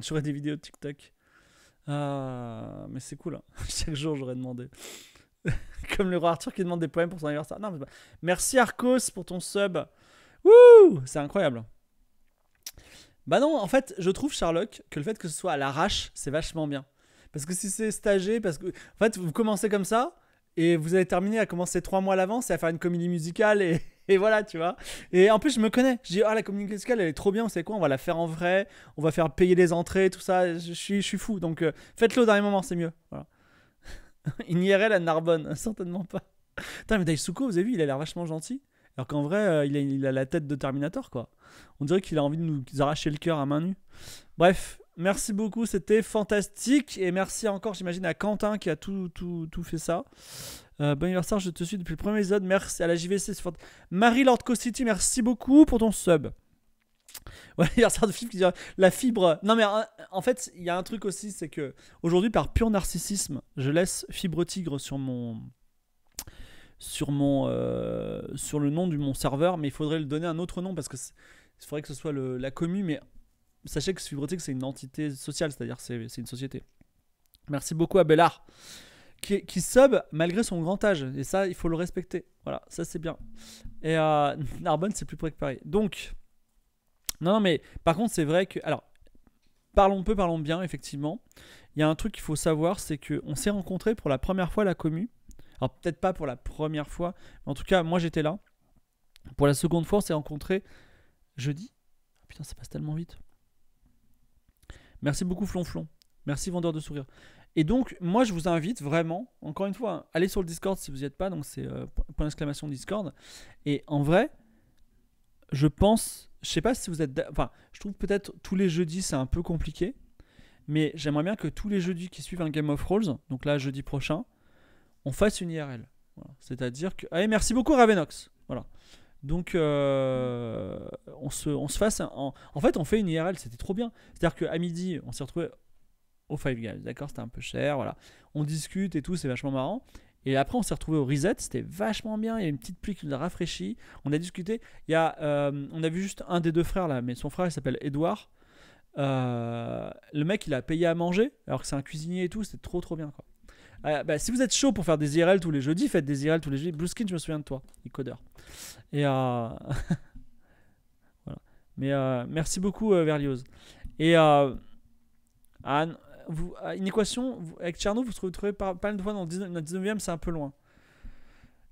J'aurai des vidéos de TikTok. Ah, mais c'est cool. Hein. *laughs* Chaque jour, j'aurais demandé. *laughs* Comme le roi Arthur qui demande des poèmes pour son anniversaire. Non, Merci Arcos pour ton sub. Wouh C'est incroyable. Bah non, en fait, je trouve, Sherlock, que le fait que ce soit à l'arrache, c'est vachement bien. Parce que si c'est stagé, parce que. En fait, vous commencez comme ça, et vous avez terminé à commencer trois mois à l'avance et à faire une comédie musicale et et voilà, tu vois. Et en plus, je me connais. Je dis, ah, la communauté fiscale, elle est trop bien, c'est quoi On va la faire en vrai, on va faire payer les entrées, tout ça. Je suis, je suis fou. Donc, euh, faites-le au dernier moment, c'est mieux. Voilà. *laughs* Une IRL à Narbonne, *laughs* certainement pas. Putain, mais Daisuko, vous avez vu, il a l'air vachement gentil. Alors qu'en vrai, euh, il, a, il, a, la tête de Terminator, quoi. On dirait qu'il a envie de nous arracher le cœur à main nue. Bref, Merci beaucoup, c'était fantastique. Et merci encore, j'imagine, à Quentin qui a tout, tout, tout fait ça. Euh, bon anniversaire, je te suis depuis le premier épisode. Merci à la JVC. Marie Lord City, merci beaucoup pour ton sub. *laughs* Ouais, anniversaire de la fibre. Non, mais en fait, il y a un truc aussi, c'est que aujourd'hui, par pur narcissisme, je laisse fibre tigre sur mon. Sur, mon, euh, sur le nom de mon serveur, mais il faudrait le donner un autre nom parce que il faudrait que ce soit la commu, mais sachez que Fibrotique, c'est une entité sociale, c'est-à-dire c'est, c'est une société. Merci beaucoup à Bellard, qui, qui, sub malgré son grand âge. Et ça, il faut le respecter. Voilà, ça c'est bien. Et euh, *laughs* Narbonne, c'est plus près que Paris. Donc, non, mais par contre, c'est vrai que. Alors, parlons peu, parlons bien, effectivement. Il y a un truc qu'il faut savoir, c'est que on s'est rencontrés pour la première fois à la commu. Alors, peut-être pas pour la première fois, mais en tout cas, moi j'étais là. Pour la seconde fois, on s'est rencontrés jeudi. Ah, putain, ça passe tellement vite. Merci beaucoup Flonflon. Merci Vendeur de Sourire. Et donc, moi, je vous invite vraiment, encore une fois, aller sur le Discord si vous n'y êtes pas, donc c'est euh, point d'exclamation Discord. Et en vrai, je pense, je sais pas si vous êtes. Enfin, je trouve peut-être tous les jeudis, c'est un peu compliqué, mais j'aimerais bien que tous les jeudis qui suivent un Game of Rolls, donc là, jeudi prochain, on fasse une IRL. C'est-à-dire que. Allez, merci beaucoup Ravenox. Voilà. Donc, euh, on, se, on fasse. en, fait, on fait une IRL, c'était trop bien. C'est-à-dire qu'à midi, on s'est retrouvé au Five Guys, d'accord C'était un peu cher, voilà. On discute et tout, c'est vachement marrant. Et après, on s'est retrouvé au Reset, c'était vachement bien. Il y a une petite pluie qui nous a rafraîchis, On a discuté. Il y a, euh, on a vu juste un des deux frères là, mais son frère il s'appelle Edouard. Euh, le mec, il a payé à manger alors que c'est un cuisinier et tout. C'était trop trop bien quoi. Euh, bah, si vous êtes chaud pour faire des IRL tous les jeudis, faites des IRL tous les jeudis. Skin, je me souviens de toi, codeur. Et euh, *laughs* voilà. Mais euh, merci beaucoup, Verlioz. Et Anne, vous, une équation avec Tcherno, vous trouvez pas, mal de fois dans le 19, e c'est un peu loin.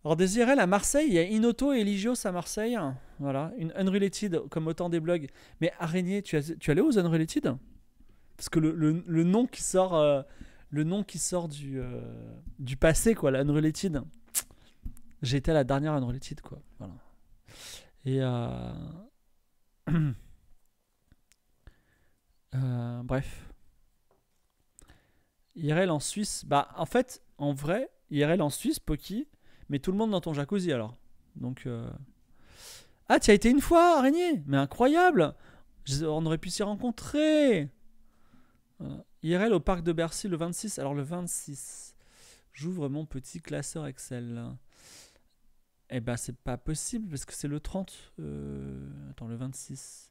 Alors, des IRL à Marseille, il y a Inoto et Eligios à Marseille. Voilà, une Unrelated, comme autant des blogs. Mais Araignée, tu, as, tu allais aux Unrelated Parce que le, le, le, nom qui sort le nom qui sort du, euh, du passé, quoi, la j'étais J'ai à la dernière Unrelated, quoi. Voilà. Et. Euh, *clears throat* euh, bref. IRL en Suisse. Bah, en fait, en vrai, IRL en Suisse, Poki, mais tout le monde dans ton jacuzzi alors. Donc. Ah, tu as été une fois, araignée Mais incroyable On aurait pu s'y rencontrer euh, IRL au parc de Bercy le 26. Alors le 26, j'ouvre mon petit classeur Excel. Eh ben c'est pas possible parce que c'est le 30. Euh, attends, le 26.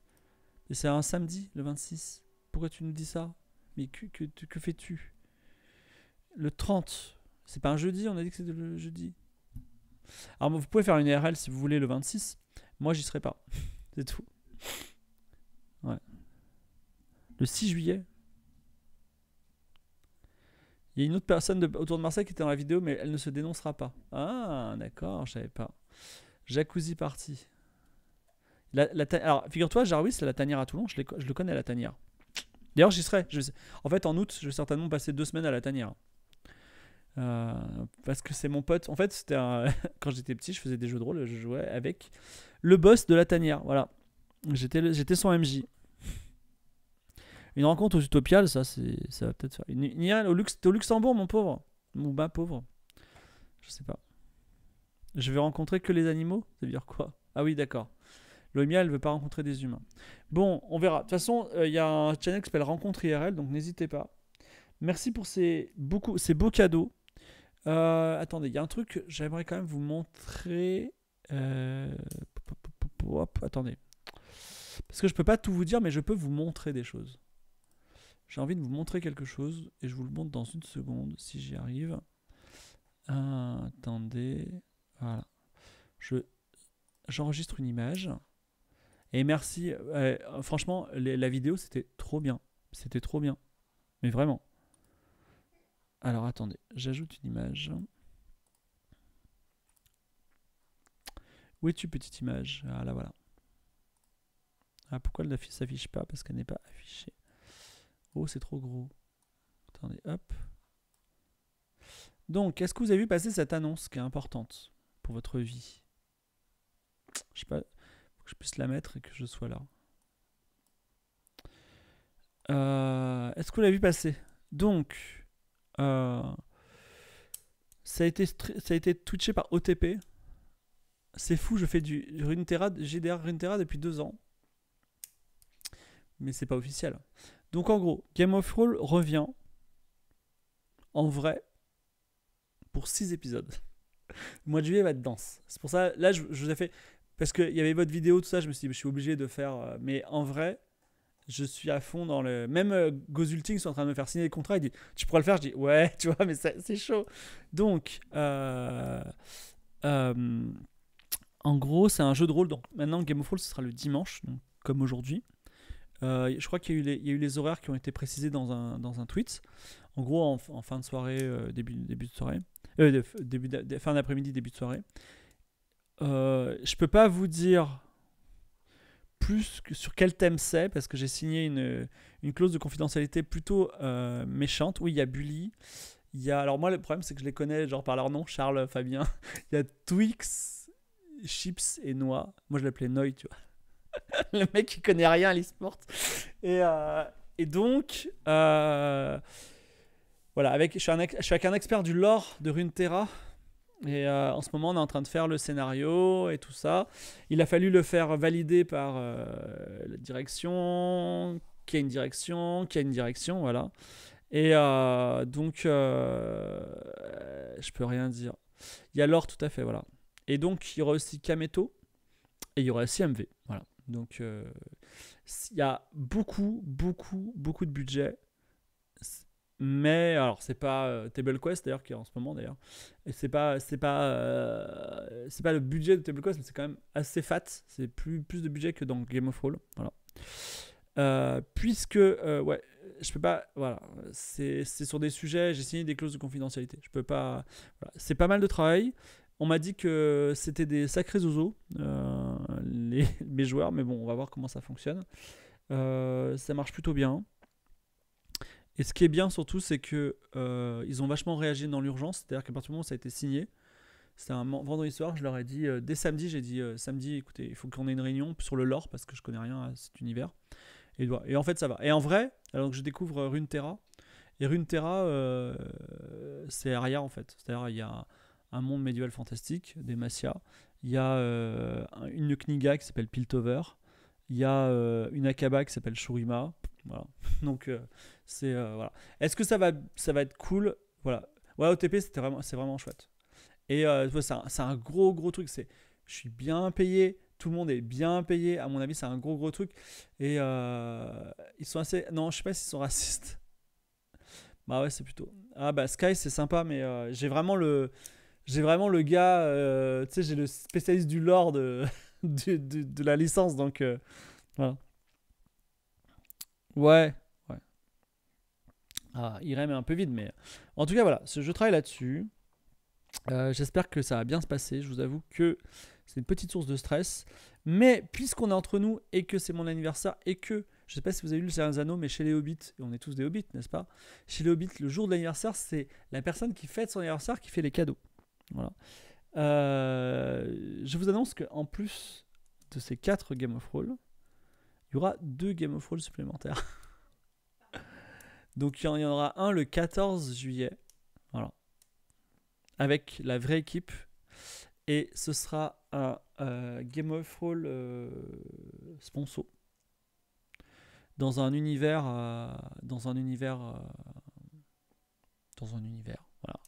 Et c'est un samedi, le 26. Pourquoi tu nous dis ça Mais que, fais-tu Le 30. C'est pas un jeudi, on a dit que c'était le jeudi. Alors vous pouvez faire une IRL si vous voulez le 26. Moi j'y serai pas. *laughs* c'est tout. Ouais. Le 6 juillet il y a une autre personne de, autour de Marseille qui était dans la vidéo, mais elle ne se dénoncera pas. Ah, d'accord, je savais pas. Jacuzzi parti. La, Alors, figure-toi, Jarvis, la tanière à Toulon, je, le connais, la tanière. D'ailleurs, j'y serai. Je... En fait, en août, je vais certainement passer deux semaines à la tanière. Euh, parce que c'est mon pote. En fait, c'était *laughs* quand j'étais petit, je faisais des jeux de rôle, je jouais avec le boss de la tanière. Voilà. J'étais son MJ. Une rencontre aux Utopiales, ça, ça va peut-être faire. Une, une au, Luxembourg, mon pauvre. Mon bas pauvre. Je sais pas. Je vais rencontrer que les animaux Ça veut dire quoi Ah oui, d'accord. Loïmia, elle veut pas rencontrer des humains. Bon, on verra. De toute façon, euh, il y a un channel qui s'appelle Rencontre IRL, donc n'hésitez pas. Merci pour ces, beaucoup, ces beaux cadeaux. Euh, attendez, il y a un truc, j'aimerais quand même vous montrer. Euh, attendez. Parce que je peux pas tout vous dire, mais je peux vous montrer des choses. J'ai envie de vous montrer quelque chose et je vous le montre dans une seconde si j'y arrive. attendez, voilà. Je j'enregistre une image. Et merci. Euh, franchement, la vidéo c'était trop bien. C'était trop bien. Mais vraiment. Alors attendez, j'ajoute une image. Où es-tu, petite image Ah là voilà. Ah pourquoi elle ne s'affiche pas Parce qu'elle n'est pas affichée. Oh, c'est trop gros. Attendez, hop. Donc, est-ce que vous avez vu passer cette annonce qui est importante pour votre vie Je sais pas, faut que je puisse la mettre et que je sois là. Euh, est-ce que vous l'avez vu passer Donc, euh, ça, a été, ça a été twitché par OTP. C'est fou, je fais du GDR Runeterra depuis deux ans. Mais c'est pas officiel. Donc en gros, Game of Thrones revient en vrai pour 6 épisodes. *laughs* Le mois de juillet va être dense. C'est pour ça, là, je, vous ai fait. Parce qu'il y avait votre vidéo, tout ça, je me suis dit, je suis obligé de faire. Euh, mais en vrai, je suis à fond dans le. Même euh, Gosulting Gozulting sont en train de me faire signer des contrats. Il dit Tu pourras le faire Je dis Ouais, *laughs* tu vois, mais c'est chaud. Donc, euh, en gros, c'est un jeu de rôle. Donc, maintenant, Game of Thrones, ce sera le dimanche, comme aujourd'hui. Euh, je crois qu'il y, a eu les horaires qui ont été précisés dans un, dans un tweet. En gros, en, fin de soirée, euh, début, début de soirée. Euh, début fin d'après-midi, début de soirée. je peux pas vous dire plus que sur quel thème c'est, parce que j'ai signé une, une, clause de confidentialité plutôt méchante. Oui, il y a Bully. Il y a, alors moi, le problème, c'est que je les connais genre par leur nom, Charles, Fabien. *laughs* il y a Twix, Chips et Noix. Moi, je l'appelais Noy, tu vois. *laughs* le mec qui connaît rien à l'esport. Et, euh, et donc, euh, voilà, avec, je, suis avec un expert du lore de Runeterra. Et euh, en ce moment, on est en train de faire le scénario et tout ça. Il a fallu le faire valider par la direction, qui a une direction, qui a une direction, voilà. Et donc, je peux rien dire. Il y a l'or tout à fait, voilà. Et donc, il y aura aussi Kameto et il y aura aussi MV, voilà. Donc il euh, y a beaucoup, beaucoup, beaucoup de budget. Mais alors c'est pas euh, Table Quest d'ailleurs qui est en ce moment d'ailleurs. Et c'est pas c'est pas euh, c'est pas le budget de Table Quest mais c'est quand même assez fat. C'est plus plus de budget que dans Game of Thrones. Voilà. puisque ouais je peux pas voilà c'est sur des sujets j'ai signé des clauses de confidentialité. Je peux pas voilà. c'est pas mal de travail. On m'a dit que c'était des sacrés zozos, euh, les, *laughs* mes joueurs, mais bon, on va voir comment ça fonctionne. Euh, ça marche plutôt bien. Et ce qui est bien surtout, c'est qu'ils euh, ont vachement réagi dans l'urgence, c'est-à-dire qu'à partir du moment où ça a été signé, c'était un vendredi soir, je leur ai dit, dès samedi, j'ai dit, samedi, écoutez, il faut qu'on ait une réunion sur le lore, parce que je connais rien à cet univers. Et, et en fait, ça va. Et en vrai, alors que je découvre Runeterra, et Runeterra, c'est Aria en fait. C'est-à-dire, il y a un monde médiéval fantastique, des Masia. Il y a euh, une Kniga qui s'appelle Piltover. Il y a euh, une Akaba qui s'appelle Shurima. Voilà. *laughs* Donc, euh, c'est. voilà. Est-ce que ça va, ça va être cool Voilà. Ouais, OTP, c'était vraiment, c'est vraiment chouette. Et c'est un, gros, gros truc. C'est, je suis bien payé. Tout le monde est bien payé. À mon avis, c'est un gros, gros truc. Et ils sont assez. Non, je sais pas s'ils sont racistes. Bah ouais, c'est plutôt. Ah bah Sky, c'est sympa, mais j'ai vraiment le j'ai vraiment le gars, euh, tu sais, j'ai le spécialiste du lore de, *laughs* la licence, donc euh, voilà. Ouais, ouais. Ah, Irem est un peu vide, mais en tout cas, voilà, je travaille là-dessus. Euh, j'espère que ça va bien se passer. Je vous avoue que c'est une petite source de stress. Mais puisqu'on est entre nous et que c'est mon anniversaire et que je ne sais pas si vous avez lu le Seigneur des Anneaux, mais chez les Hobbits, et on est tous des Hobbits, n'est-ce pas Chez les Hobbits, le jour de l'anniversaire, c'est la personne qui fête son anniversaire qui fait les cadeaux. Voilà. Euh, je vous annonce qu'en plus de ces 4 Game of Roll, il y aura 2 Game of Roll supplémentaires. *laughs* Donc il y en aura un le 14 juillet. Voilà. Avec la vraie équipe. Et ce sera un euh, Game of Roll euh, sponsor. Dans un univers. dans un univers. dans un univers. Voilà.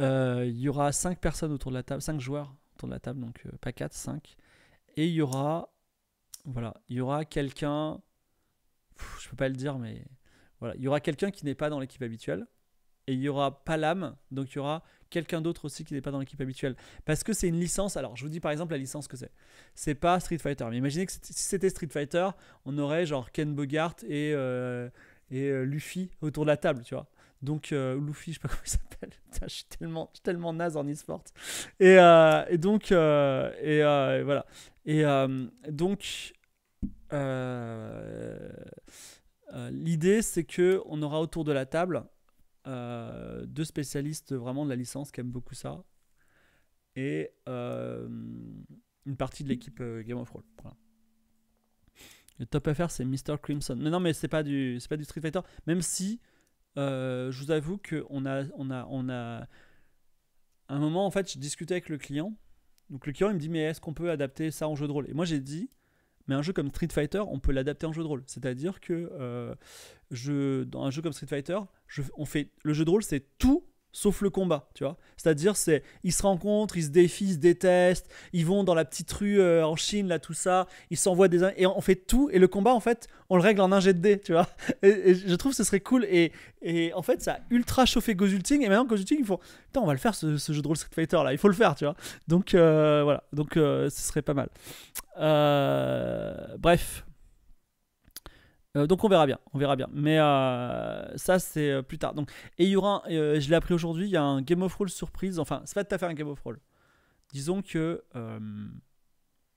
Euh, il y aura 5 personnes autour de la table, 5 joueurs autour de la table, donc euh, pas 4, 5. Et il y aura, voilà, il y aura quelqu'un, je peux pas le dire, mais voilà, il y aura quelqu'un qui n'est pas dans l'équipe habituelle. Et il y aura pas donc il y aura quelqu'un d'autre aussi qui n'est pas dans l'équipe habituelle. Parce que c'est une licence, alors je vous dis par exemple la licence que c'est. C'est pas Street Fighter, mais imaginez que si c'était Street Fighter, on aurait genre Ken Bogart et, euh, et Luffy autour de la table, tu vois. Donc euh, Luffy, je sais pas *laughs* comment il s'appelle. je suis tellement, tellement naze en e-sport. Euh, et, donc, euh, et, voilà. Et donc, l'idée, c'est que on aura autour de la table deux spécialistes vraiment de la licence qui aiment beaucoup ça et une partie de l'équipe Game of Thrones. Le top faire, c'est Mr. Crimson. non, mais c'est pas du, c'est pas du Street Fighter. Même si euh, je vous avoue qu'on a, on a, on a. un moment, en fait, je discutais avec le client. Donc, le client, il me dit Mais est-ce qu'on peut adapter ça en jeu de rôle Et moi, j'ai dit mais un jeu comme Street Fighter, on peut l'adapter en jeu de rôle. C'est-à-dire que euh, je, dans un jeu comme Street Fighter, on fait, le jeu de rôle, c'est tout sauf le combat, tu vois. C'est-à-dire, c'est ils se rencontrent, ils se défient, ils se détestent, ils vont dans la petite rue euh, en Chine, là, tout ça, ils s'envoient des... Et on fait tout, et le combat, en fait, on le règle en un jet de D tu vois. Et, je trouve que ce serait cool, et, en fait, ça a ultra chauffé Gozulting, et maintenant, Gozulting, il faut... Putain, on va le faire, ce, jeu de rôle Street Fighter, là, il faut le faire, tu vois. Donc, euh, voilà, donc euh, ce serait pas mal. bref, euh, donc on verra bien, on verra bien. Mais euh, ça c'est euh, plus tard. Donc, et il y aura, je l'ai appris aujourd'hui, il y a un Game of thrones surprise. Enfin, c'est pas tout à fait un Game of thrones. Disons que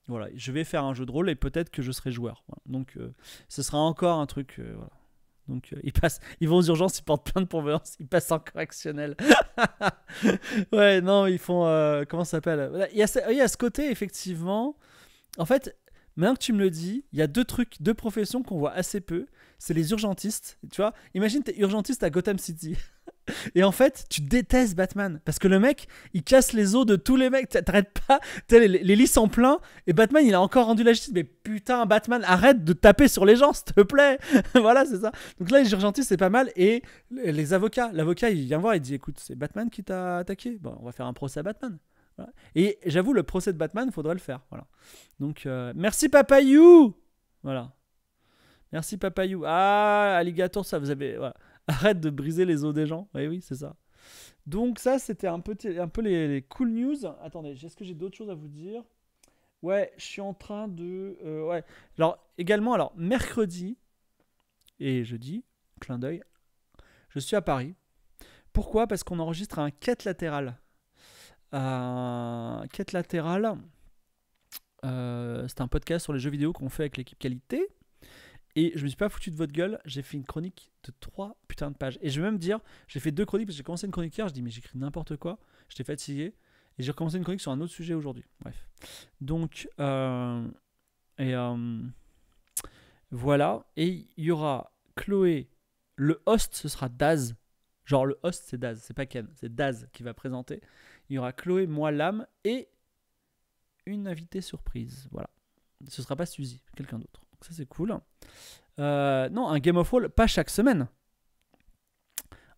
voilà, je vais faire un jeu de rôle et peut-être que je serai joueur. Donc ce sera encore un truc. Voilà. Donc ils passent, *laughs* ils vont aux urgences, ils portent plein de violence, ils passent en correctionnel. *laughs* ouais, non, ils font comment ça s'appelle Il y, a ce côté effectivement. En fait, Maintenant que tu me le dis, il y a deux trucs, deux professions qu'on voit assez peu. C'est les urgentistes. Tu vois, imagine t'es urgentiste à Gotham City. *laughs* Et en fait, tu détestes Batman parce que le mec, il casse les os de tous les mecs. T'arrêtes pas. Les, les, lits en plein. et Batman, il a encore rendu la justice. Mais putain, Batman, arrête de taper sur les gens, s'il te plaît. *laughs* voilà, c'est ça. Donc là, les urgentistes, c'est pas mal. Et les avocats, l'avocat, il vient voir, il dit, écoute, c'est Batman qui t'a attaqué. Bon, on va faire un procès à Batman. Et j'avoue, le procès de Batman, faudrait le faire. Voilà. Donc, euh, merci Papayou Voilà. Merci Papayou. Ah, Alligator, ça, vous avez. *laughs* Arrête de briser les os des gens. Oui, eh oui, c'est ça. Donc, ça, c'était un peu, un peu les, cool news. Attendez, est-ce que j'ai d'autres choses à vous dire Ouais, je suis en train de. Euh, ouais. Alors, également, alors, mercredi et jeudi, clin d'œil, je suis à Paris. Pourquoi Parce qu'on enregistre un quête latéral quête latérale, euh, c'est un podcast sur les jeux vidéo qu'on fait avec l'équipe qualité. Et je me suis pas foutu de votre gueule, j'ai fait une chronique de 3 putains de pages. Et je vais même dire, j'ai fait deux chroniques parce que j'ai commencé une chronique hier, je dis mais j'écris n'importe quoi, j'étais fatigué. Et j'ai recommencé une chronique sur un autre sujet aujourd'hui. Bref. Donc, euh, et euh, voilà. Et il y aura Chloé, le host, ce sera Daz. Genre le host, c'est Daz, c'est pas Ken, c'est Daz qui va présenter. Il y aura Chloé, moi, l'âme et une invitée surprise. Voilà. Ce sera pas Suzy, quelqu'un d'autre. ça, c'est cool. Euh, non, un Game of Roll, pas chaque semaine.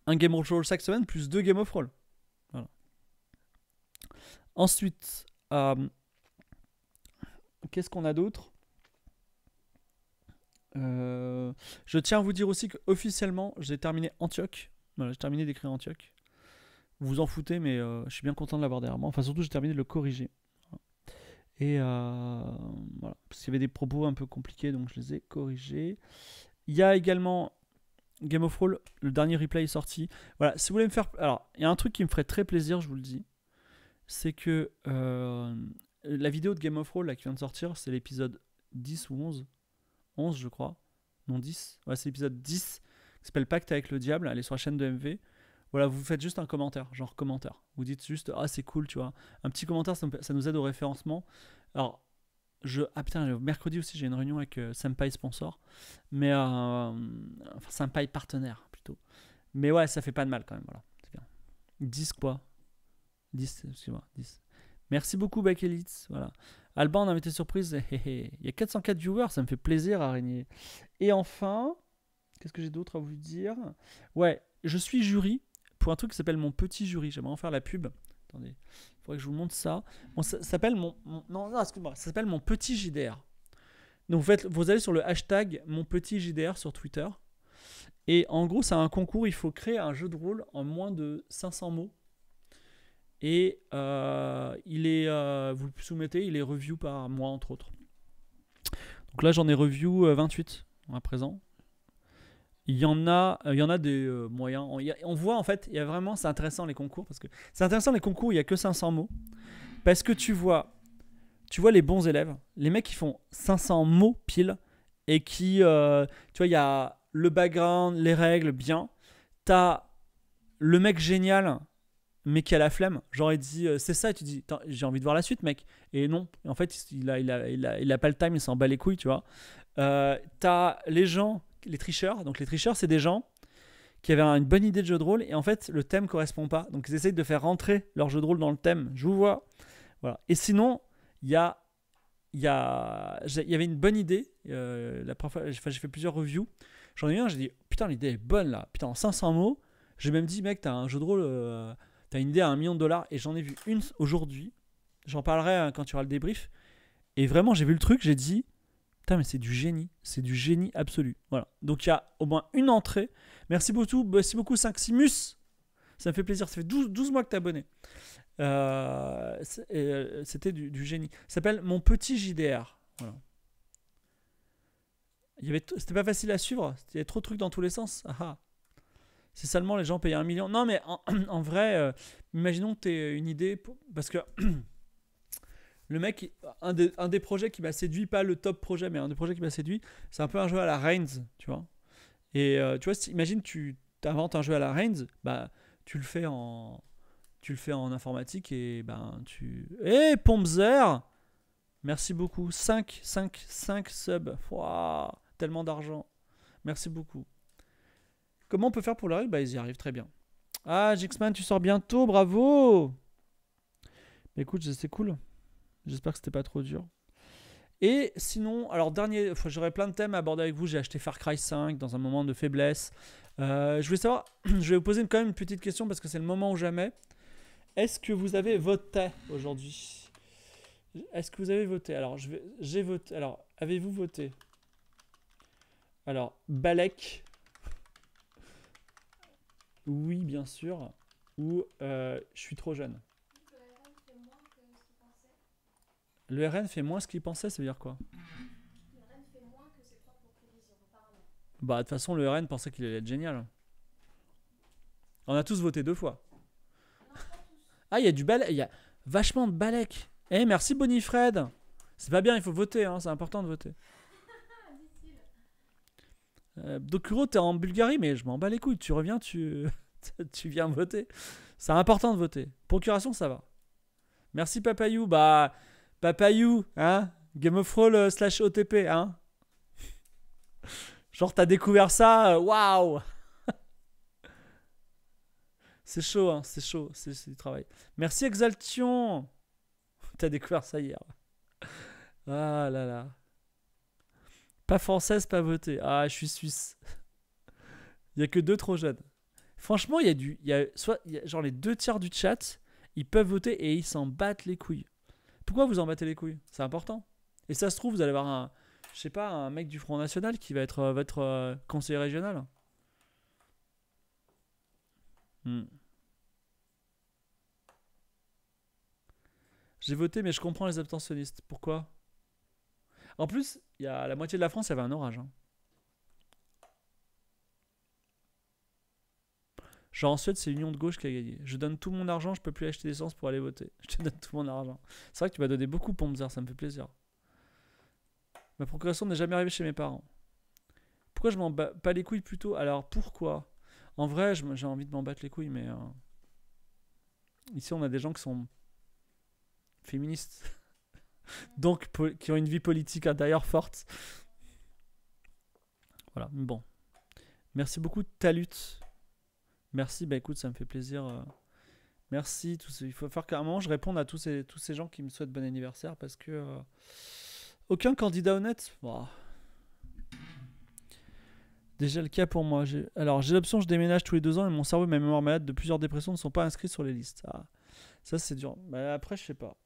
Un Game of Roll chaque semaine, plus deux Game of Roll. Voilà. Ensuite, euh, qu'est-ce qu'on a d'autre euh, je tiens à vous dire aussi qu'officiellement, j'ai terminé Antioche. j'ai terminé d'écrire Antioche. Vous en foutez, mais euh, je suis bien content de l'avoir derrière moi. Enfin, surtout, j'ai terminé de le corriger. Et euh, voilà, parce qu'il y avait des propos un peu compliqués, donc je les ai corrigés. Il y a également Game of Roll, le dernier replay est sorti. Voilà, si vous voulez me faire. Alors, il y a un truc qui me ferait très plaisir, je vous le dis. C'est que euh, la vidéo de Game of Roll là, qui vient de sortir, c'est l'épisode 10 ou 11. 11, je crois. Non, 10. Ouais, c'est l'épisode 10 qui s'appelle Pacte avec le Diable. Elle est sur la chaîne de MV voilà, vous faites juste un commentaire, genre commentaire. Vous dites juste ah c'est cool, tu vois. Un petit commentaire, ça, nous aide au référencement. Alors je ah putain mercredi aussi j'ai une réunion avec euh, Senpai sponsor, mais euh, enfin Senpai partenaire plutôt. Mais ouais, ça fait pas de mal quand même, voilà. C'est 10 quoi 10, excuse-moi, 10. Merci beaucoup, Bakelitz. Voilà. Alban, été surprise. Eh, eh, eh. Il y a 404 viewers, ça me fait plaisir, à régner. Et enfin, qu'est-ce que j'ai d'autre à vous dire Ouais, je suis jury pour un truc qui s'appelle Mon Petit Jury. J'aimerais en faire la pub. Attendez, il faudrait que je vous montre ça. ça, s'appelle mon, s'appelle Mon Petit JDR. Donc, vous, vous allez sur le hashtag Mon Petit JDR sur Twitter. Et en gros, c'est un concours. Il faut créer un jeu de rôle en moins de 500 mots. Et euh, il est, euh, vous le soumettez, il est review par moi, entre autres. Donc là, j'en ai review 28 euh, à présent il y en a, euh, il y en a des euh, moyens. On, voit en fait, il y a vraiment, c'est intéressant les concours parce que c'est intéressant les concours. Il y a que 500 mots parce que tu vois, tu vois les bons élèves, les mecs qui font 500 mots pile et qui, euh, tu vois, il y a le background, les règles, bien. T'as le mec génial mais qui a la flemme. Genre, dit, c'est ça, et tu dis, j'ai envie de voir la suite, mec. Et non, en fait, il a, il a, il a, il a pas le time, il s'en bat les couilles, tu vois. Tu t'as les gens les tricheurs. Donc les tricheurs, c'est des gens qui avaient une bonne idée de jeu de rôle et en fait le thème correspond pas. Donc ils essayent de faire rentrer leur jeu de rôle dans le thème. Je vous vois. Voilà. Et sinon, il y a il y, a, il y avait une bonne idée. Euh, j'ai fait plusieurs reviews. J'en ai eu un, j'ai dit putain, l'idée est bonne là. Putain, en 500 mots, j'ai même dit mec, t'as un jeu de rôle, tu euh, t'as une idée à un million de dollars. Et j'en ai vu une aujourd'hui. J'en parlerai hein, quand tu auras le débrief. Et vraiment, j'ai vu le truc, j'ai dit Putain, mais c'est du génie. C'est du génie absolu. Voilà. Donc il y a au moins une entrée. Merci beaucoup, merci beaucoup 5 Simus. Ça me fait plaisir. Ça fait 12, mois que t'es abonné. Euh, euh, c'était du, génie. Ça s'appelle Mon Petit JDR. Voilà. C'était pas facile à suivre. Il y avait trop de trucs dans tous les sens. C'est ah, ah. seulement les gens payaient un million. Non, mais en, *clears throat* vrai, euh, imaginons que tu une idée. parce que *clears throat* le mec, un des, un des projets qui m'a séduit, pas le top projet, mais un des projets qui m'a séduit, c'est un peu un jeu à la Reigns, tu vois. Et euh, tu vois, imagine, tu inventes un jeu à la Reigns, bah, tu le fais en. Tu le fais en informatique et ben tu. Hé, eh, hey, Pompzer Merci beaucoup. 5, 5, 5 subs. tellement d'argent. Merci beaucoup. Comment on peut faire pour la Bah, ils y arrivent très bien. Ah, Jixman, tu sors bientôt, bravo Écoute, c'est cool. J'espère que c'était pas trop dur. Et sinon, alors dernier, j'aurais plein de thèmes à aborder avec vous. J'ai acheté Far Cry 5 dans un moment de faiblesse. Euh, je voulais savoir, *clears throat* je vais vous poser quand même une petite question parce que c'est le moment ou jamais. Est-ce que vous avez voté aujourd'hui Est-ce que vous avez voté Alors, j'ai voté. Alors, avez-vous voté Alors, Balek. Oui, bien sûr. Ou euh, je suis trop jeune. Le RN fait moins ce qu'il pensait, ça veut dire quoi Le RN fait moins que ses propres Bah, de toute façon, le RN pensait qu'il allait être génial. On a tous voté deux fois. ah, il y a du balai, il y a vachement de balèque. Eh, merci Bonifred. C'est pas bien, il faut voter, hein, c'est important de voter. *laughs* euh, Dokuro, t'es en Bulgarie, mais je m'en bats les couilles. Tu reviens, tu, *laughs* tu viens voter. C'est important de voter. Procuration, ça va. Merci Papayou. Bah, Papayou, hein Game of Thrones euh, slash OTP, hein Genre, t'as découvert ça, euh, waouh *laughs* hein, C'est chaud, c'est chaud, c'est du travail. Merci Exaltion T'as découvert ça hier. Ah là là. Pas française, pas votée. Ah, je suis suisse. Il *laughs* y a que deux trop jeunes. Franchement, il y a du. y a, soit, y a, genre les deux tiers du chat, ils peuvent voter et ils s'en battent les couilles. Pourquoi vous en battez les couilles C'est important. Et ça se trouve, vous allez avoir un, je sais pas, un mec du Front National qui va être euh, votre euh, conseiller régional. Hmm. J'ai voté, mais je comprends les abstentionnistes. Pourquoi En plus, il y a la moitié de la France, il avait un orage. Hein. Genre en Suède, c'est l'union de gauche qui a gagné. Je donne tout mon argent, je peux plus acheter d'essence pour aller voter. *laughs* Je te donne tout mon argent. C'est vrai que tu m'as donné beaucoup pour ça me fait plaisir. Ma progression n'est jamais arrivée chez mes parents. Pourquoi je m'en bats pas les couilles plutôt Alors pourquoi En vrai, j'ai envie de m'en battre les couilles, mais. Euh, ici, on a des gens qui sont féministes. *laughs* Donc, qui ont une vie politique D'ailleurs forte. Voilà, bon. Merci beaucoup, ta Talut. Merci, bah écoute, ça me fait plaisir. Euh. Merci. Tout Il faut faire qu'à un moment, je réponde à tous ces, tous ces gens qui me souhaitent bon anniversaire parce que. Euh, aucun candidat honnête Déjà le cas pour moi. Alors, j'ai l'option, je déménage tous les deux ans et mon cerveau et ma mémoire malade de plusieurs dépressions ne sont pas inscrits sur les listes. Ah, ça, c'est dur. mais bah, après, je sais pas.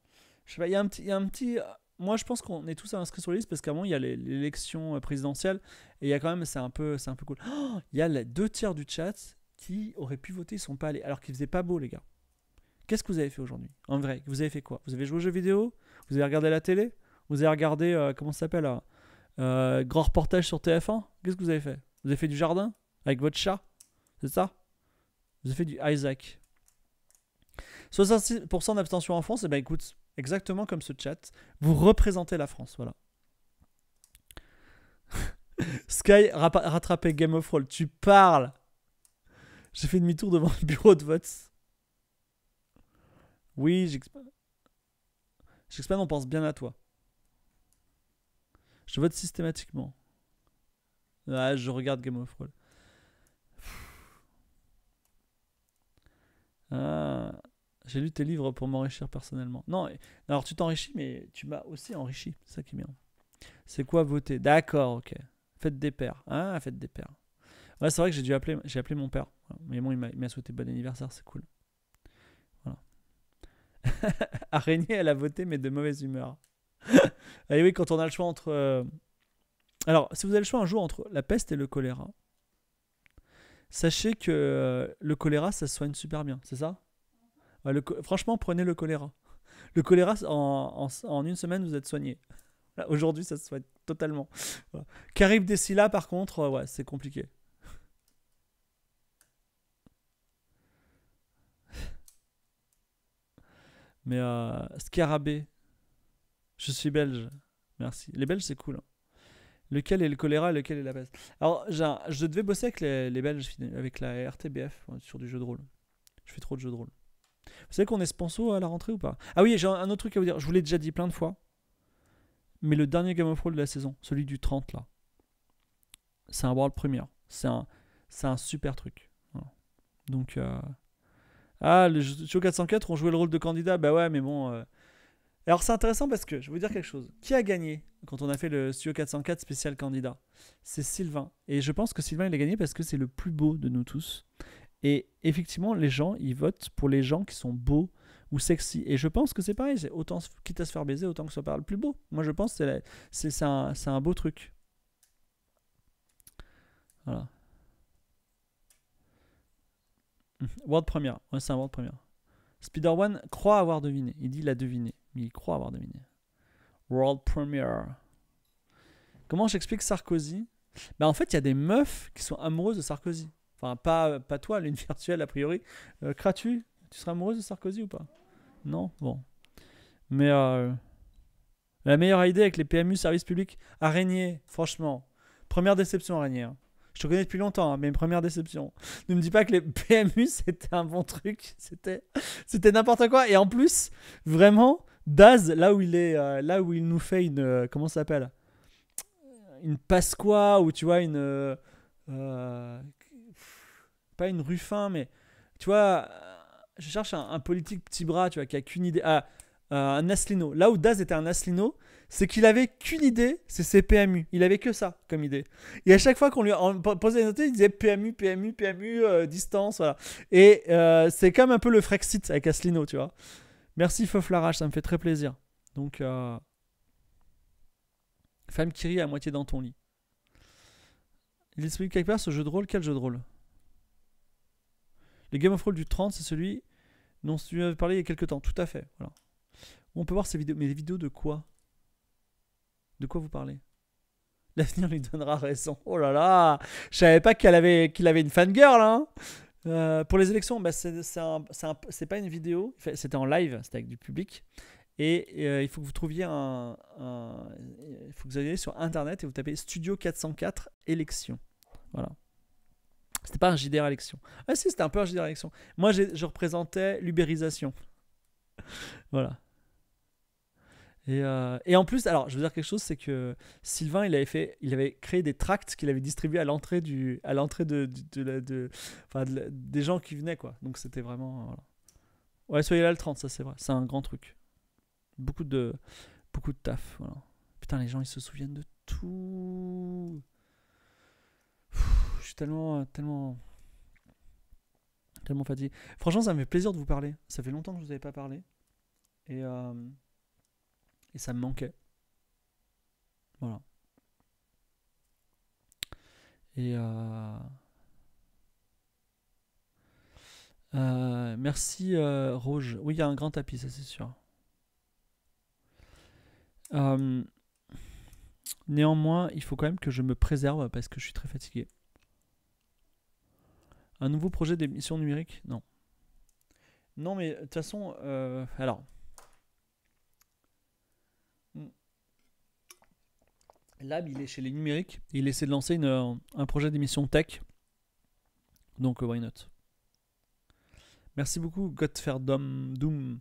Je sais pas, il y a un petit. un petit... Euh, moi, je pense qu'on est tous inscrits sur les listes parce qu'à il y a l'élection présidentielle et il y a quand même, c'est un, peu, un peu cool. Oh, il y a les deux tiers du chat aurait pu voter sont pas allés, alors qu'il faisait pas beau, les gars. Qu'est-ce que vous avez fait aujourd'hui En vrai, vous avez fait quoi Vous avez joué aux jeux vidéo Vous avez regardé la télé Vous avez regardé, euh, comment ça s'appelle euh, Grand reportage sur TF1 Qu'est-ce que vous avez fait Vous avez fait du jardin Avec votre chat C'est ça Vous avez fait du Isaac 66% d'abstention en France, et eh ben écoute, exactement comme ce chat, vous représentez la France, voilà. *laughs* Sky rattrapé Game of Thrones, tu parles j'ai fait demi-tour devant le bureau de vote. Oui, j' j'exp... on pense bien à toi. Je vote systématiquement. Ah, je regarde Game of Thrones. Ah, j'ai lu tes livres pour m'enrichir personnellement. Non, alors tu t'enrichis, mais tu m'as aussi enrichi. C'est ça qui est bien. C'est quoi voter D'accord, ok. Faites des paires. Hein, ah, faites des paires. Ouais, c'est vrai que j'ai dû appeler, j'ai appelé mon père. Mais bon, il m'a souhaité bon anniversaire, c'est cool. Voilà. *laughs* Araignée, elle a voté, mais de mauvaise humeur. *laughs* et eh oui, quand on a le choix entre. Euh, alors, si vous avez le choix un jour entre la peste et le choléra, sachez que euh, le choléra, ça se soigne super bien, c'est ça Franchement, prenez le choléra. Le choléra, en, une semaine, vous êtes soigné. Aujourd'hui, ça se soigne totalement. carib des là, par contre, euh, ouais, c'est compliqué. Mais euh, Scarabée, je suis belge. Merci. Les Belges, c'est cool. Hein. Lequel est le choléra et lequel est la peste Alors, je devais bosser avec les, Belges, avec la RTBF, euh, sur du jeu de rôle. Je fais trop de jeux de rôle. Vous savez qu'on est sponsor à la rentrée ou pas Ah oui, j'ai un autre truc à vous dire. Je vous l'ai déjà dit plein de fois. Mais le dernier Game of Thrones de la saison, celui du 30 là, c'est un World Premiere. C'est un, un super truc. Donc, euh, ah, le Studio 404 ont joué le rôle de candidat. Bah ouais, mais bon. Euh. Alors c'est intéressant parce que je vais vous dire quelque chose. Qui a gagné quand on a fait le Studio 404 spécial candidat C'est Sylvain. Et je pense que Sylvain, il a gagné parce que c'est le plus beau de nous tous. Et effectivement, les gens, ils votent pour les gens qui sont beaux ou sexy. Et je pense que c'est pareil. C'est autant, quitte à se faire baiser, autant que ce soit le plus beau. Moi, je pense que c'est c'est- un, c'est un beau truc. Voilà. Mhm. World Premiere. Ouais, c'est un World Premiere. Spider One croit avoir deviné. Il dit il a deviné, mais il croit avoir deviné. World Premiere. Comment j'explique Sarkozy bah, En fait, il y a des meufs qui sont amoureuses de Sarkozy. Enfin, pas, pas toi, l'une virtuelle, a priori. Euh, Kratu, tu seras amoureuse de Sarkozy ou pas Non Bon. Mais euh, la meilleure idée avec les PMU, service public, araignée, franchement. Première déception, araignée. Hein. Je te connais depuis longtemps, mes premières déceptions. première déception. Ne me dis pas que les PMU, *laughs* c'était un bon truc. C'était, c'était n'importe quoi. Et en plus, vraiment, Daz, là où il est, euh, là où il nous fait une, euh, comment ça s'appelle Une pasqua ou tu vois une, euh, pas une ruffin, mais tu vois, je cherche un, politique petit bras, tu vois, qui a qu'une idée. Ah, un Aslino. Là où Daz était un Aslino, c'est qu'il avait qu'une idée, c'est ses PMU. Il avait que ça comme idée. Et à chaque fois qu'on lui posait des notes, il disait PMU, PMU, PMU, euh, distance, voilà. Et c'est euh, c'est comme un peu le Frexit avec Aslino, tu vois. Merci Foflarache, ça me fait très plaisir. Donc, euh, femme qui à moitié dans ton lit. Il explique quelque part ce jeu de rôle. Quel jeu de rôle Les Game of Thrones du 30, c'est celui dont tu avais parlé il y a quelques temps. Tout à fait. Voilà. On peut voir ces vidéos. Mais les vidéos de quoi de quoi vous parlez L'avenir lui donnera raison. Oh là là Je savais pas qu'il avait, qu'il avait une fangirl. Hein euh, pour les élections, bah, ce c'est pas une vidéo. C'était en live, c'était avec du public. Et euh, il faut que vous trouviez un, Il faut que vous alliez sur internet et vous tapez Studio 404 élections. Voilà. C'était pas un JDR élection. Ah si, c'était un peu un JDR élection. Moi, je représentais l'ubérisation. *laughs* voilà. Euh, et, en plus, alors je veux dire quelque chose, c'est que Sylvain, il avait, fait, il avait créé des tracts qu'il avait distribués à l'entrée du, à l'entrée de, de, de, des gens qui venaient quoi. Donc c'était vraiment, euh, ouais, soyez là le 30, ça c'est vrai, c'est un grand truc. Beaucoup de, beaucoup de taf, voilà. Putain, les gens ils se souviennent de tout. je suis tellement, euh, tellement, tellement fatigué. Franchement, ça me fait plaisir de vous parler. Ça fait longtemps que je vous avais pas parlé. Et et ça me manquait. Voilà. Et euh, euh, merci euh, Rouge. Oui, il y a un grand tapis, ça c'est sûr. néanmoins, il faut quand même que je me préserve parce que je suis très fatigué. Un nouveau projet d'émission numérique Non. Non, mais de toute façon, alors, Lab, il est chez les numériques. il essaie de lancer euh, un projet d'émission tech. Donc, euh, why not Merci beaucoup, Godfair Doom.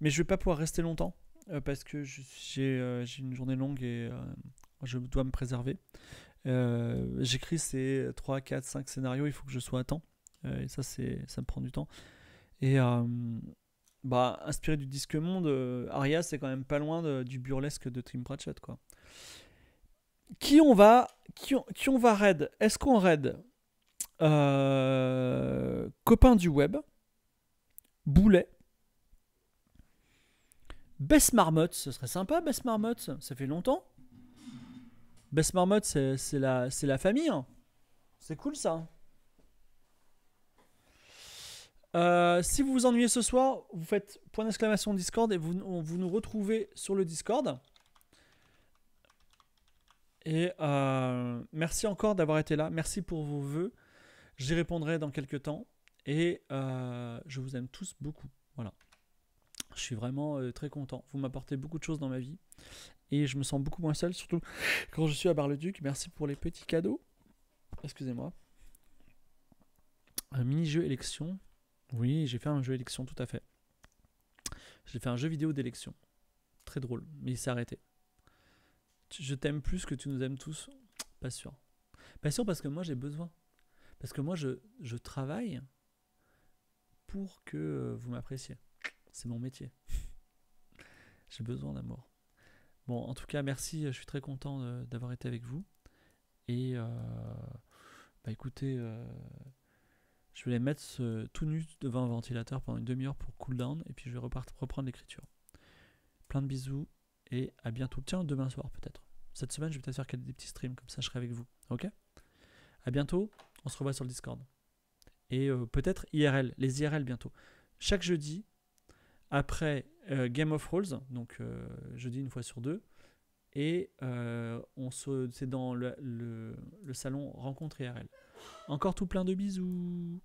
Mais je vais pas pouvoir rester longtemps euh, parce que j'ai une journée longue et je dois me préserver. J'écris ces 3, 4, 5 scénarios, il faut que je sois à temps. et ça, ça me prend du temps. Et bah, inspiré du disque monde, Aria, c'est quand même pas loin du burlesque de Tim Pratchett. Quoi qui on va qui on, va raid Est-ce qu'on raid euh, Copain du web, Boulet, Bess Marmotte, ce serait sympa Bess Marmotte, ça fait longtemps. Bess Marmotte, c'est la, la famille. Hein. C'est cool ça. Euh, si vous vous ennuyez ce soir, vous faites point d'exclamation Discord et vous, vous nous retrouvez sur le Discord. Et euh, merci encore d'avoir été là. Merci pour vos vœux J'y répondrai dans quelques temps. Et euh, je vous aime tous beaucoup. Voilà. Je suis vraiment euh, très content. Vous m'apportez beaucoup de choses dans ma vie. Et je me sens beaucoup moins seul, surtout *laughs* quand je suis à Bar-le-Duc. Merci pour les petits cadeaux. Excusez-moi. Un mini-jeu élection. Oui, j'ai fait un jeu élection, tout à fait. J'ai fait un jeu vidéo d'élection. Très drôle, mais il s'est arrêté je t'aime plus que tu nous aimes tous. Pas sûr. Pas sûr parce que moi j'ai besoin. Parce que moi je, travaille pour que euh, vous m'appréciez. C'est mon métier. *laughs* j'ai besoin d'amour. Bon, en tout cas, merci. Je suis très content d'avoir été avec vous. Et euh, bah écoutez, euh, je vais les mettre tout nu devant un ventilateur pendant une demi-heure pour cool down. Et puis je vais reprendre l'écriture. Plein de bisous et à bientôt. Tiens, demain soir peut-être. Cette semaine, je vais peut-être faire des petits streams, comme ça je serai avec vous. Ok À bientôt, on se revoit sur le Discord. Et euh, peut-être IRL, les IRL bientôt. Chaque jeudi, après euh, Game of Rolls, donc euh, jeudi une fois sur deux, et on se, c'est dans le salon Rencontre IRL. Encore tout plein de bisous